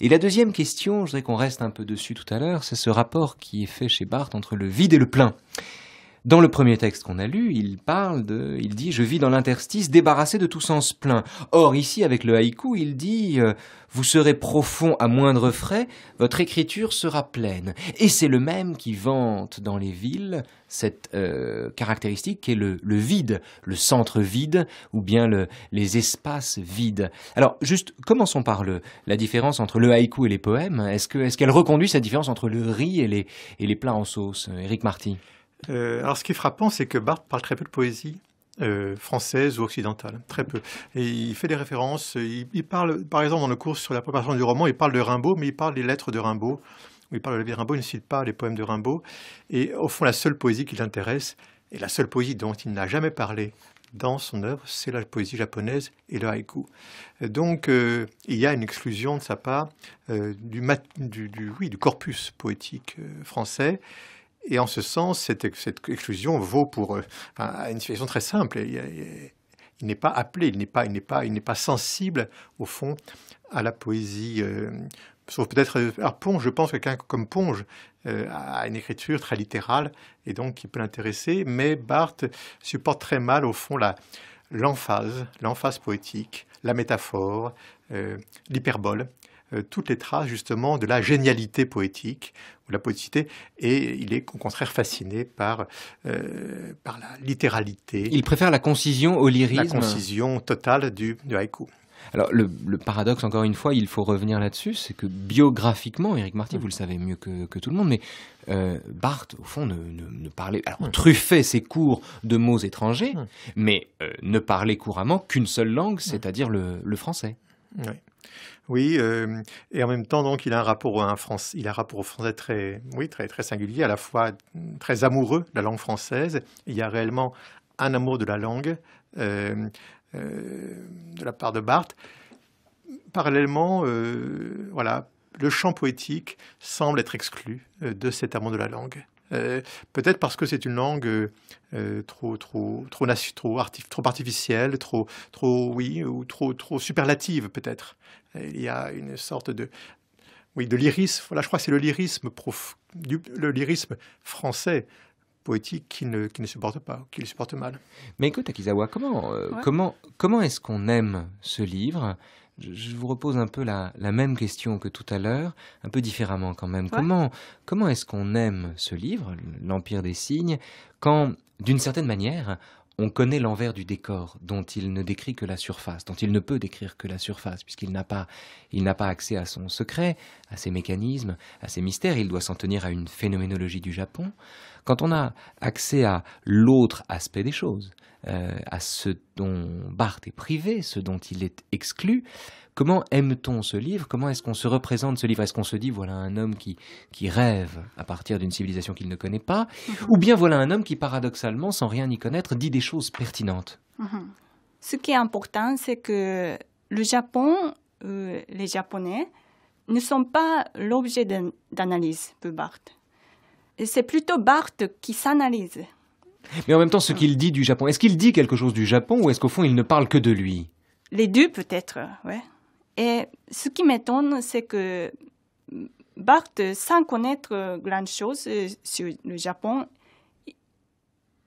Et la deuxième question, je voudrais qu'on reste un peu dessus tout à l'heure, c'est ce rapport qui est fait chez Barthes entre le vide et le plein. Dans le premier texte qu'on a lu, il parle de, il dit, je vis dans l'interstice, débarrassé de tout sens plein. Or, ici, avec le haïku, il dit, euh, vous serez profond à moindre frais, votre écriture sera pleine. Et c'est le même qui vante dans les villes cette euh, caractéristique qui est le, vide, le centre vide, ou bien les espaces vides. Alors, juste, commençons par le, la différence entre le haïku et les poèmes. Est-ce qu'elle est reconduit cette différence entre le riz et les, et les plats en sauce, Eric euh, Marty euh, alors, ce qui est frappant, c'est que Barthes parle très peu de poésie. Euh, française ou occidentale, très peu. Et il fait des références, euh, il, parle, par exemple, dans le cours sur la préparation du roman, il parle de Rimbaud, mais il parle des lettres de Rimbaud, il parle de la vie de Rimbaud, il ne cite pas les poèmes de Rimbaud. Et au fond, la seule poésie qui l'intéresse, et la seule poésie dont il n'a jamais parlé dans son œuvre, c'est la poésie japonaise et le haïku. Donc, il y a une exclusion de sa part du, oui, du corpus poétique français. Et en ce sens, cette, exclusion vaut pour euh, une situation très simple. Il, n'est pas appelé, il n'est pas, il n'est pas, il n'est pas sensible au fond à la poésie. Euh, sauf peut-être euh, Ponge, je pense que quelqu'un comme Ponge a une écriture très littérale et donc qui peut l'intéresser, mais Barthes supporte très mal au fond la, l'emphase, l'emphase poétique, la métaphore, l'hyperbole. Euh, toutes les traces justement de la génialité poétique ou la poéticité, et il est au contraire fasciné par, euh, par la littéralité. Il préfère la concision au lyrisme. La concision totale du, haïku. Alors le, paradoxe, encore une fois, il faut revenir là-dessus, c'est que biographiquement, Éric Marty, vous le savez mieux que, tout le monde, mais euh, Barthes, au fond, ne, parlait, alors hmm. truffait ses cours de mots étrangers, hmm. mais euh, ne parlait couramment qu'une seule langue, hmm. c'est-à-dire le, le, français. Oui. Oui, euh, et en même temps, donc, il a un rapport, il a rapport au français très, oui, très, très singulier, à la fois très amoureux de la langue française. Il y a réellement un amour de la langue euh, euh, de la part de Barthes. Parallèlement, voilà, le champ poétique semble être exclu de cet amour de la langue. Euh, peut-être parce que c'est une langue euh, euh, trop trop trop trop artificielle, trop trop oui ou trop trop superlative peut-être. Il y a une sorte de oui de lyrisme. Voilà, je crois que c'est le lyrisme le lyrisme français poétique qui ne, qui ne supporte pas, qui le supporte mal. Mais écoute, Akizawa, comment, comment, comment est-ce qu'on aime ce livre je vous repose un peu la, même question que tout à l'heure, un peu différemment quand même. Comment, comment est-ce qu'on aime ce livre, L'Empire des signes, quand, d'une certaine manière, on connaît l'envers du décor dont il ne décrit que la surface, dont il ne peut décrire que la surface, puisqu'il n'a pas, il n'a pas accès à son secret, à ses mécanismes, à ses mystères. Il doit s'en tenir à une phénoménologie du Japon. Quand on a accès à l'autre aspect des choses, euh, à ce dont Barthes est privé, ce dont il est exclu. Comment aime-t-on ce livre Comment est-ce qu'on se représente ce livre Est-ce qu'on se dit voilà un homme qui, rêve à partir d'une civilisation qu'il ne connaît pas mhm. Ou bien voilà un homme qui paradoxalement, sans rien y connaître, dit des choses pertinentes mhm. Ce qui est important, c'est que le Japon, euh, les Japonais, ne sont pas l'objet d'analyse de Barthes. C'est plutôt Barthes qui s'analyse mais en même temps, ce qu'il dit du Japon, est-ce qu'il dit quelque chose du Japon ou est-ce qu'au fond, il ne parle que de lui Les deux, peut-être, ouais. Et ce qui m'étonne, c'est que Barthes, sans connaître grand-chose euh, sur le Japon,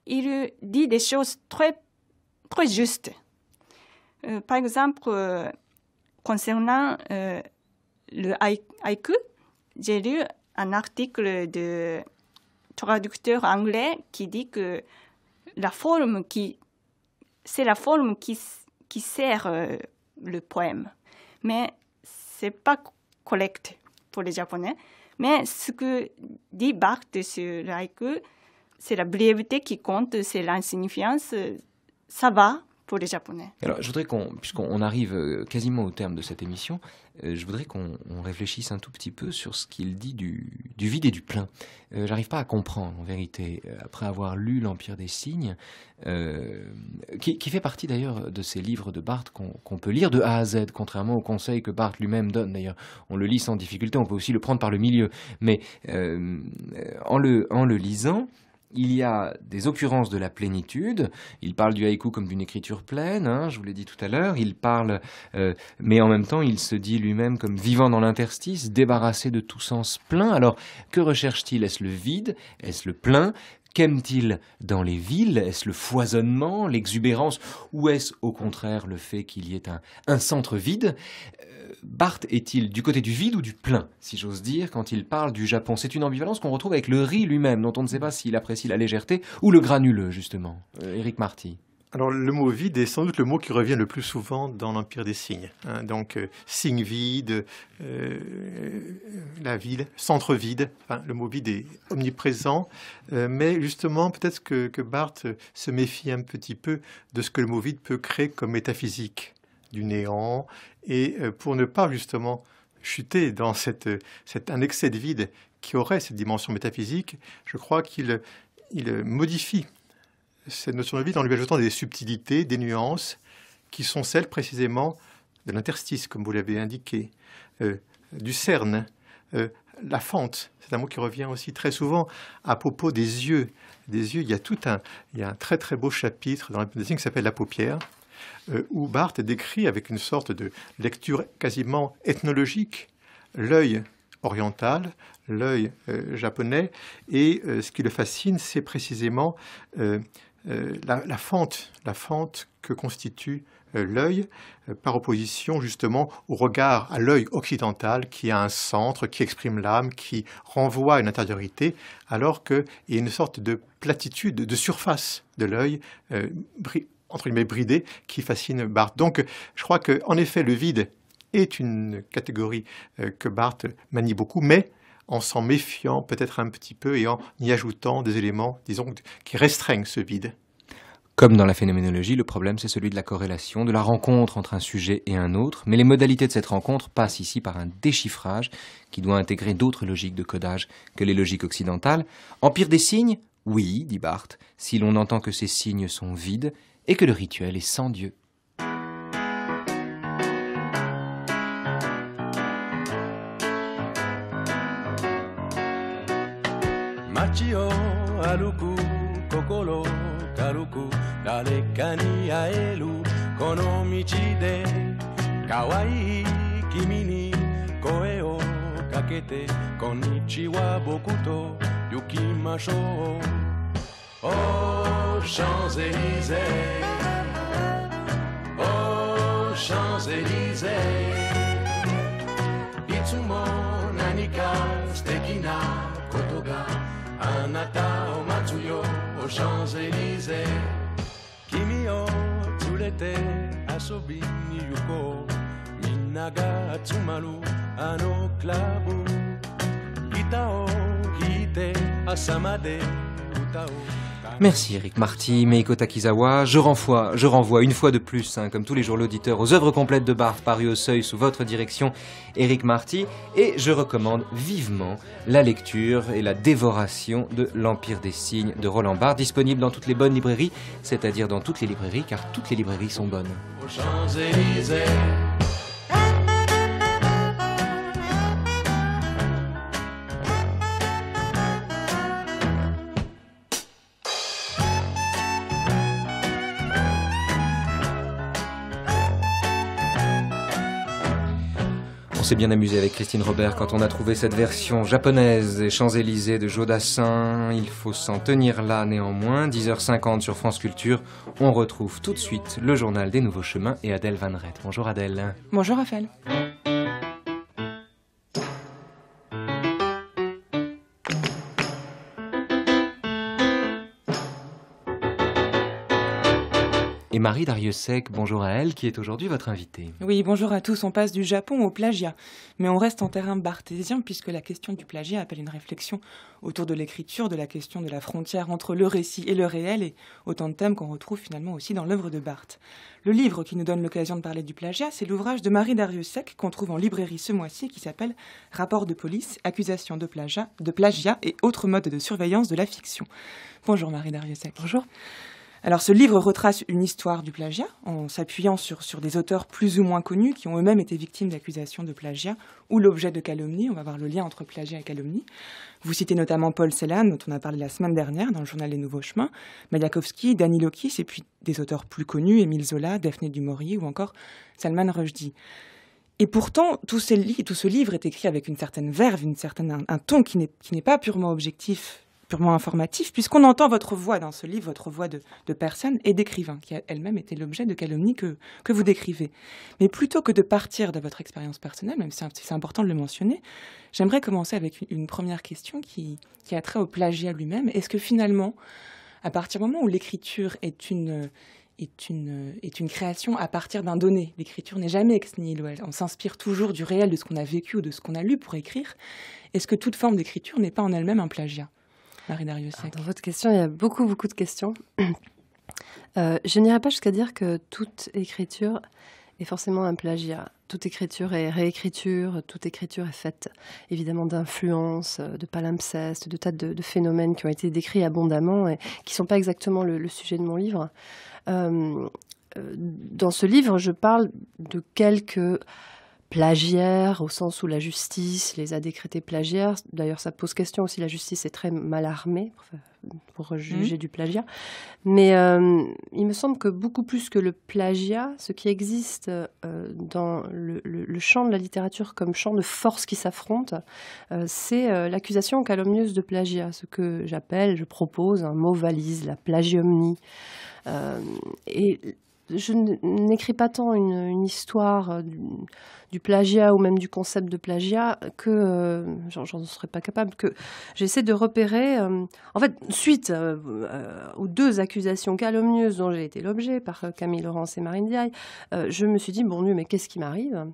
il dit des choses très, très justes. Euh, par exemple, euh, concernant le haïku, j'ai lu un article de traducteur anglais qui dit que la forme qui c'est la forme qui, sert euh, le poème. Mais c'est pas correct pour les Japonais. Mais ce que dit Barthes sur que c'est la brièveté qui compte, c'est l'insignifiance. Ça va pour les Japonais. Alors, je voudrais qu'on, puisqu'on arrive euh, quasiment au terme de cette émission, euh, je voudrais qu'on réfléchisse un tout petit peu sur ce qu'il dit du, du, vide et du plein. Je euh, J'arrive pas à comprendre, en vérité, après avoir lu L'Empire des signes, qui, fait partie d'ailleurs de ces livres de Barthes qu'on peut lire de A à Z, contrairement aux conseils que Barthes lui-même donne. D'ailleurs, on le lit sans difficulté, on peut aussi le prendre par le milieu. Mais en, le, en le lisant, il y a des occurrences de la plénitude. Il parle du haïku comme d'une écriture pleine, hein, je vous l'ai dit tout à l'heure. Il parle, euh, mais en même temps, il se dit lui-même comme vivant dans l'interstice, débarrassé de tout sens plein. Alors, que recherche-t-il Est-ce le vide Est-ce le plein Qu'aime-t-il dans les villes Est-ce le foisonnement, l'exubérance Ou est-ce au contraire le fait qu'il y ait un, centre vide euh, Barthes est-il du côté du vide ou du plein, si j'ose dire, quand il parle du Japon C'est une ambivalence qu'on retrouve avec le riz lui-même, dont on ne sait pas s'il apprécie la légèreté ou le granuleux, justement. Euh, Éric Marty. Alors le mot vide est sans doute le mot qui revient le plus souvent dans l'Empire des signes. Hein. donc euh, signe vide, euh, la ville, centre vide, le mot vide est omniprésent. mais justement, peut-être que, que Barthes se méfie un petit peu de ce que le mot vide peut créer comme métaphysique du néant, et euh, pour ne pas justement chuter dans cet un excès de vide qui aurait cette dimension métaphysique, je crois qu'il modifie cette notion de vide en lui ajoutant des subtilités, des nuances, qui sont celles précisément de l'interstice, comme vous l'avez indiqué, euh, du cerne, euh, la fente, c'est un mot qui revient aussi très souvent à propos des yeux. Des yeux, il y a tout un, il y a un très très beau chapitre dans la qui s'appelle La paupière, euh, où Barthes décrit avec une sorte de lecture quasiment ethnologique l'œil oriental, l'œil euh, japonais, et euh, ce qui le fascine, c'est précisément la, fente, la fente que constitue l'œil, par opposition justement au regard, à l'œil occidental qui a un centre, qui exprime l'âme, qui renvoie à une intériorité, alors qu'il y a une sorte de platitude, de surface de l'œil entre guillemets, bridée qui fascine Barthes. Donc, je crois qu'en effet, le vide est une catégorie euh, que Barthes manie beaucoup, mais en s'en méfiant peut-être un petit peu et en y ajoutant des éléments, disons, qui restreignent ce vide. Comme dans la phénoménologie, le problème c'est celui de la corrélation, de la rencontre entre un sujet et un autre, mais les modalités de cette rencontre passent ici par un déchiffrage qui doit intégrer d'autres logiques de codage que les logiques occidentales. Empire des signes Oui, dit Barthes, si l'on entend que ces signes sont vides et que le rituel est sans Dieu. Machio aluku kokolo karuku darekani aelu kono michi de kawaii kimi ni koe kakete konnichiwa boku to yukimashou oh Champs-Élysées, oh Champs-Élysées, Kitsumon Anika, Stekina, Kotoga, Anata, Omatsuyo, aux oh, Champs-Élysées, o Tsurete, Asobi, Yuko, Minaga, Atsumaru, Ano, Klabu, Itao, kite Asamade, Utao. Merci Eric Marty, Meiko Takizawa. Je renvoie, je renvoie une fois de plus, hein, comme tous les jours l'auditeur, aux œuvres complètes de Barthes parues au seuil sous votre direction, Eric Marty, et je recommande vivement la lecture et la dévoration de L'Empire des signes de Roland Barthes, disponible dans toutes les bonnes librairies, c'est-à-dire dans toutes les librairies, car toutes les librairies sont bonnes. s'est bien amusé avec Christine Robert quand on a trouvé cette version japonaise des Champs-Élysées de Jodassin. Il faut s'en tenir là néanmoins. 10h50 sur France Culture. On retrouve tout de suite le journal des Nouveaux Chemins et Adèle Van Rett. Bonjour Adèle. Bonjour Raphaël. et Marie Dariussec, bonjour à elle, qui est aujourd'hui votre invitée. Oui, bonjour à tous. On passe du Japon au plagiat, mais on reste en terrain barthésien puisque la question du plagiat appelle une réflexion autour de l'écriture, de la question de la frontière entre le récit et le réel et autant de thèmes qu'on retrouve finalement aussi dans l'œuvre de Barthes. Le livre qui nous donne l'occasion de parler du plagiat, c'est l'ouvrage de Marie Dariussec qu'on trouve en librairie ce mois-ci qui s'appelle Rapport de police, accusation de plagiat, de plagiat et autres modes de surveillance de la fiction. Bonjour Marie Dariussec. Bonjour. Alors ce livre retrace une histoire du plagiat en s'appuyant sur, des auteurs plus ou moins connus qui ont eux-mêmes été victimes d'accusations de plagiat ou l'objet de calomnie. On va voir le lien entre plagiat et calomnie. Vous citez notamment Paul Celan, dont on a parlé la semaine dernière dans le journal Les Nouveaux Chemins, Mayakovsky, Danny Lokis et puis des auteurs plus connus, Émile Zola, Daphné du ou encore Salman Rushdie. Et pourtant, tout ce, tout ce livre est écrit avec une certaine verve, une un, un ton qui n'est pas purement objectif purement informatif, puisqu'on entend votre voix dans ce livre, votre voix de, personne et d'écrivain, qui a elle-même été l'objet de calomnies que, que, vous décrivez. Mais plutôt que de partir de votre expérience personnelle, même si c'est important de le mentionner, j'aimerais commencer avec une, première question qui, qui, a trait au plagiat lui-même. Est-ce que finalement, à partir du moment où l'écriture est une, est une, est une création à partir d'un donné. L'écriture n'est jamais ex nihilo. On s'inspire toujours du réel, de ce qu'on a vécu ou de ce qu'on a lu pour écrire. Est-ce que toute forme d'écriture n'est pas en elle-même un plagiat dans votre question, il y a beaucoup, beaucoup de questions. <clears throat> Euh, je n'irai pas jusqu'à dire que toute écriture est forcément un plagiat. Toute écriture est réécriture, toute écriture est faite évidemment d'influences, euh, de palimpsestes, de tas de, phénomènes qui ont été décrits abondamment et qui ne sont pas exactement le, sujet de mon livre. Euh, dans ce livre, je parle de quelques plagiaires, au sens où la justice les a décrétés plagiaires. D'ailleurs, ça pose question aussi, la justice est très mal armée pour, juger mmh. du plagiat. Mais euh, il me semble que beaucoup plus que le plagiat, ce qui existe euh, dans le, champ de la littérature comme champ de force qui s'affrontent, euh, c'est l'accusation calomnieuse de plagiat, ce que j'appelle, je propose, un mot valise, la plagiomnie. et je n'écris pas tant une, histoire euh, du, plagiat ou même du concept de plagiat que euh, j'en serais pas capable que j'essaie de repérer euh, en fait suite aux deux accusations calomnieuses dont j'ai été l'objet par Camille Laurence et Marine Diaye je me suis dit bon Dieu mais qu'est-ce qui m'arrive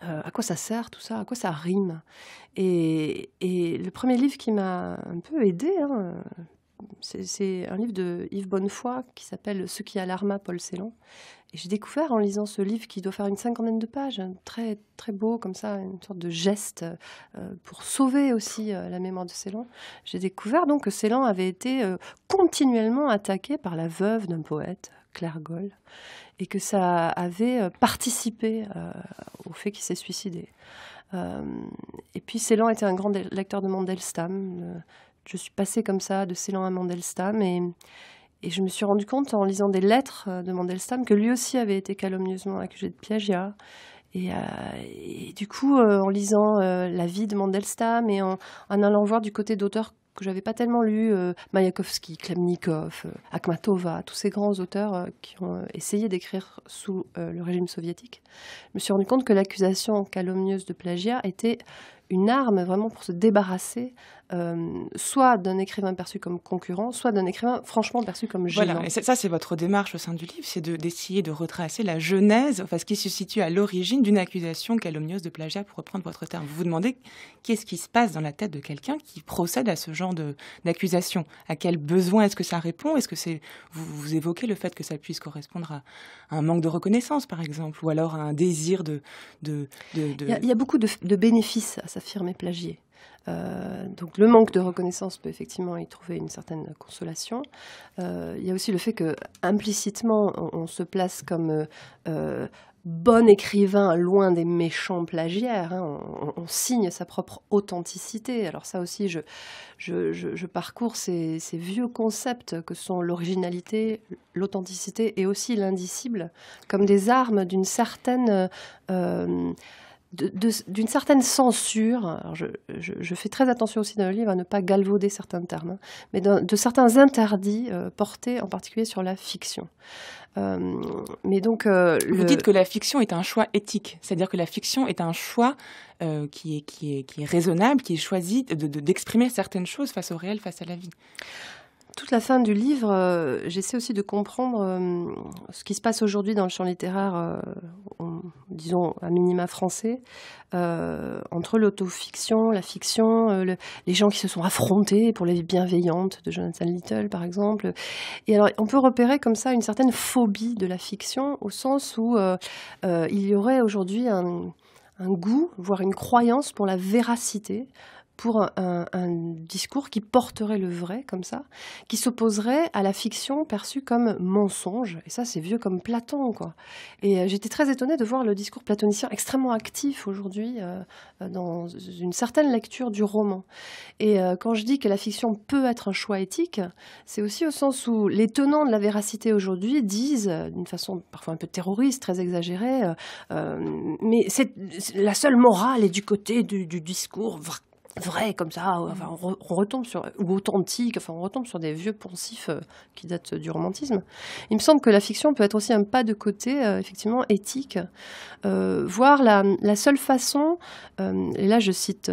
à quoi ça sert tout ça, à quoi ça rime. Et, le premier livre qui m'a un peu aidé, hein, c'est un livre de Yves Bonnefoy qui s'appelle Ce qui alarma Paul Celan. Et j'ai découvert en lisant ce livre qui doit faire une cinquantaine de pages, hein. très très beau comme ça, une sorte de geste euh, pour sauver aussi euh, la mémoire de Célan. J'ai découvert donc que Célan avait été euh, continuellement attaqué par la veuve d'un poète, Claire Goll, et que ça avait participé au fait qu'il s'est suicidé. et puis Célan était un grand lecteur de Mandelstam, je suis passée comme ça de Célan à Mandelstam et, je me suis rendu compte en lisant des lettres euh, de Mandelstam que lui aussi avait été calomnieusement accusé de plagiat. Et, euh, du coup, euh, en lisant la vie de Mandelstam et en, allant voir du côté d'auteurs que je n'avais pas tellement lu, Mayakovsky, Klemnikov, Akmatova, tous ces grands auteurs qui ont essayé d'écrire sous le régime soviétique, je me suis rendu compte que l'accusation calomnieuse de plagiat était une arme vraiment pour se débarrasser euh, soit d'un écrivain perçu comme concurrent, soit d'un écrivain franchement perçu comme gênant. Voilà, et ça c'est votre démarche au sein du livre, c'est d'essayer de, retracer la genèse, enfin ce qui se situe à l'origine d'une accusation calomnieuse de plagiat, pour reprendre votre terme. Vous vous demandez qu'est-ce qui se passe dans la tête de quelqu'un qui procède à ce genre d'accusation À quel besoin est-ce que ça répond Est-ce que c'est vous, évoquez le fait que ça puisse correspondre à, un manque de reconnaissance, par exemple, ou alors à un désir de... Il, y a, beaucoup de, de bénéfices à s'affirmer plagier. Euh, donc le manque de reconnaissance peut effectivement y trouver une certaine consolation. Euh, il y a aussi le fait que implicitement on, se place comme euh, bon écrivain loin des méchants plagiaires. Hein. On, signe sa propre authenticité. Alors ça aussi, je, parcours ces, vieux concepts que sont l'originalité, l'authenticité et aussi l'indicible comme des armes d'une certaine d'une certaine censure. je, fais très attention aussi dans le livre à ne pas galvauder certains termes, hein, mais de, certains interdits euh, portés en particulier sur la fiction. Euh, mais donc, euh, vous dites que la fiction est un choix éthique, c'est-à-dire que la fiction est un choix qui, est, qui, est, qui est raisonnable, qui est choisi d'exprimer de, certaines choses face au réel, face à la vie toute la fin du livre, euh, j'essaie aussi de comprendre euh, ce qui se passe aujourd'hui dans le champ littéraire, euh, disons à minima français, entre l'autofiction, la fiction, les gens qui se sont affrontés pour les bienveillantes de Jonathan Little, par exemple. Et alors, on peut repérer comme ça une certaine phobie de la fiction, au sens où il y aurait aujourd'hui un goût, voire une croyance pour la véracité, pour un, discours qui porterait le vrai comme ça, qui s'opposerait à la fiction perçue comme mensonge. Et ça, c'est vieux comme Platon, quoi. Et euh, j'étais très étonnée de voir le discours platonicien extrêmement actif aujourd'hui euh, euh, dans une certaine lecture du roman. Et quand je dis que la fiction peut être un choix éthique, c'est aussi au sens où les tenants de la véracité aujourd'hui disent, d'une façon parfois un peu terroriste, très exagérée, mais la seule morale est du côté du, du discours vrai comme ça, euh, enfin, on, retombe sur, ou authentique, enfin, on retombe sur des vieux poncifs euh, qui datent du romantisme. Il me semble que la fiction peut être aussi un pas de côté, euh, effectivement, éthique, voire la, seule façon, et là je cite,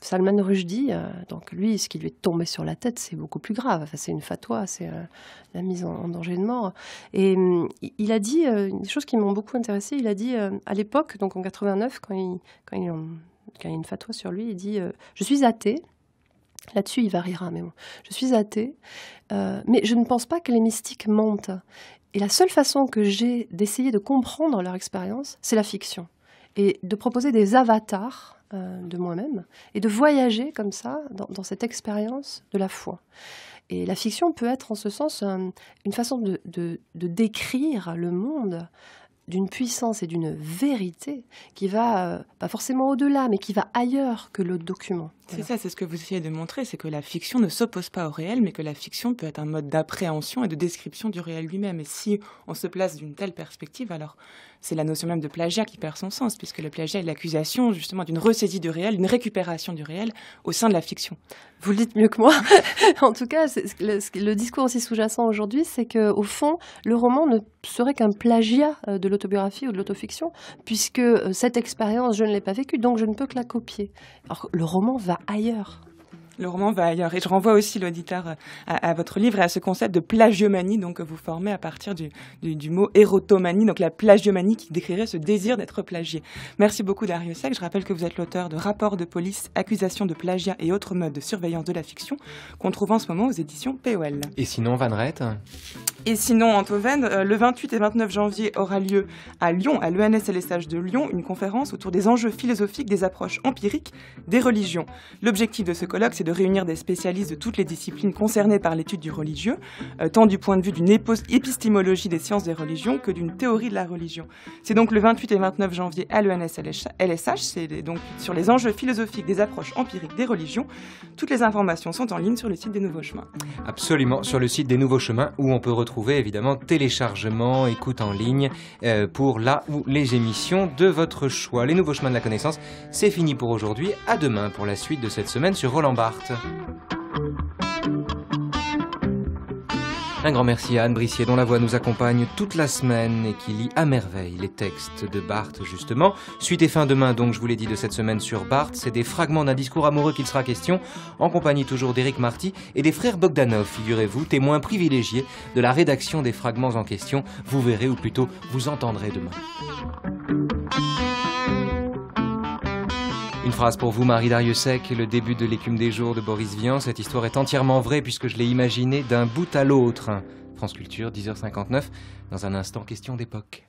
Salman Rushdie, donc lui, ce qui lui est tombé sur la tête, c'est beaucoup plus grave. Enfin, c'est une fatwa, c'est la mise en, danger de mort. Et hum, il a dit des choses qui m'ont beaucoup intéressée. Il a dit à l'époque, donc en 89, quand il, quand il il y a une fatwa sur lui, il dit euh, Je suis athée. Là-dessus, il variera, mais bon. Je suis athée, euh, mais je ne pense pas que les mystiques mentent. Et la seule façon que j'ai d'essayer de comprendre leur expérience, c'est la fiction. Et de proposer des avatars euh, de moi-même et de voyager comme ça dans, cette expérience de la foi. Et la fiction peut être en ce sens une façon de décrire le monde d'une puissance et d'une vérité qui va euh, pas forcément au-delà, mais qui va ailleurs que le document. C'est ça, c'est ce que vous essayez de montrer, c'est que la fiction ne s'oppose pas au réel, mais que la fiction peut être un mode d'appréhension et de description du réel lui-même. Et si on se place d'une telle perspective, alors c'est la notion même de plagiat qui perd son sens, puisque le plagiat est l'accusation justement d'une ressaisie du réel, d'une récupération du réel au sein de la fiction. Vous le dites mieux que moi. <laughs> en tout cas, le, discours aussi sous-jacent aujourd'hui, c'est que au fond, le roman ne serait qu'un plagiat euh, de l'autobiographie ou de l'autofiction, puisque euh, cette expérience, je ne l'ai pas vécue, donc je ne peux que la copier. Alors, le roman va ailleurs le roman va ailleurs. Et je renvoie aussi l'auditeur euh, à, votre livre et à ce concept de plagiomanie donc, que vous formez à partir du, mot érotomanie, donc la plagiomanie qui décrirait ce désir d'être plagié. Merci beaucoup Dario Sec. Je rappelle que vous êtes l'auteur de Rapports de police, accusations de plagiat et autres modes de surveillance de la fiction qu'on trouve en ce moment aux éditions POL. Et sinon, Van et sinon, Antoven, euh, le 28 et 29 janvier aura lieu à Lyon, à l'ENSLSH de Lyon, une conférence autour des enjeux philosophiques des approches empiriques des religions. L'objectif de ce colloque, c'est de réunir des spécialistes de toutes les disciplines concernées par l'étude du religieux, euh, tant du point de vue d'une épistémologie des sciences des religions que d'une théorie de la religion. C'est donc le 28 et 29 janvier à l'ENSLSH, c'est donc sur les enjeux philosophiques des approches empiriques des religions. Toutes les informations sont en ligne sur le site des Nouveaux Chemins. Absolument, sur le site des Nouveaux Chemins où on peut retrouver évidemment téléchargement, écoute en ligne euh, pour là ou les émissions de votre choix. Les nouveaux chemins de la connaissance, c'est fini pour aujourd'hui. À demain pour la suite de cette semaine sur Roland Barthes. Un grand merci à Anne Brissier dont la voix nous accompagne toute la semaine et qui lit à merveille les textes de Barthes justement. Suite et fin demain donc je vous l'ai dit de cette semaine sur Barthes, c'est des fragments d'un discours amoureux qu'il sera question en compagnie toujours d'Éric Marty et des frères Bogdanov, figurez-vous, témoins privilégiés de la rédaction des fragments en question. Vous verrez ou plutôt vous entendrez demain. Une phrase pour vous, Marie Dariussec, le début de l'écume des jours de Boris Vian. Cette histoire est entièrement vraie puisque je l'ai imaginée d'un bout à l'autre. France Culture, 10h59. Dans un instant, question d'époque.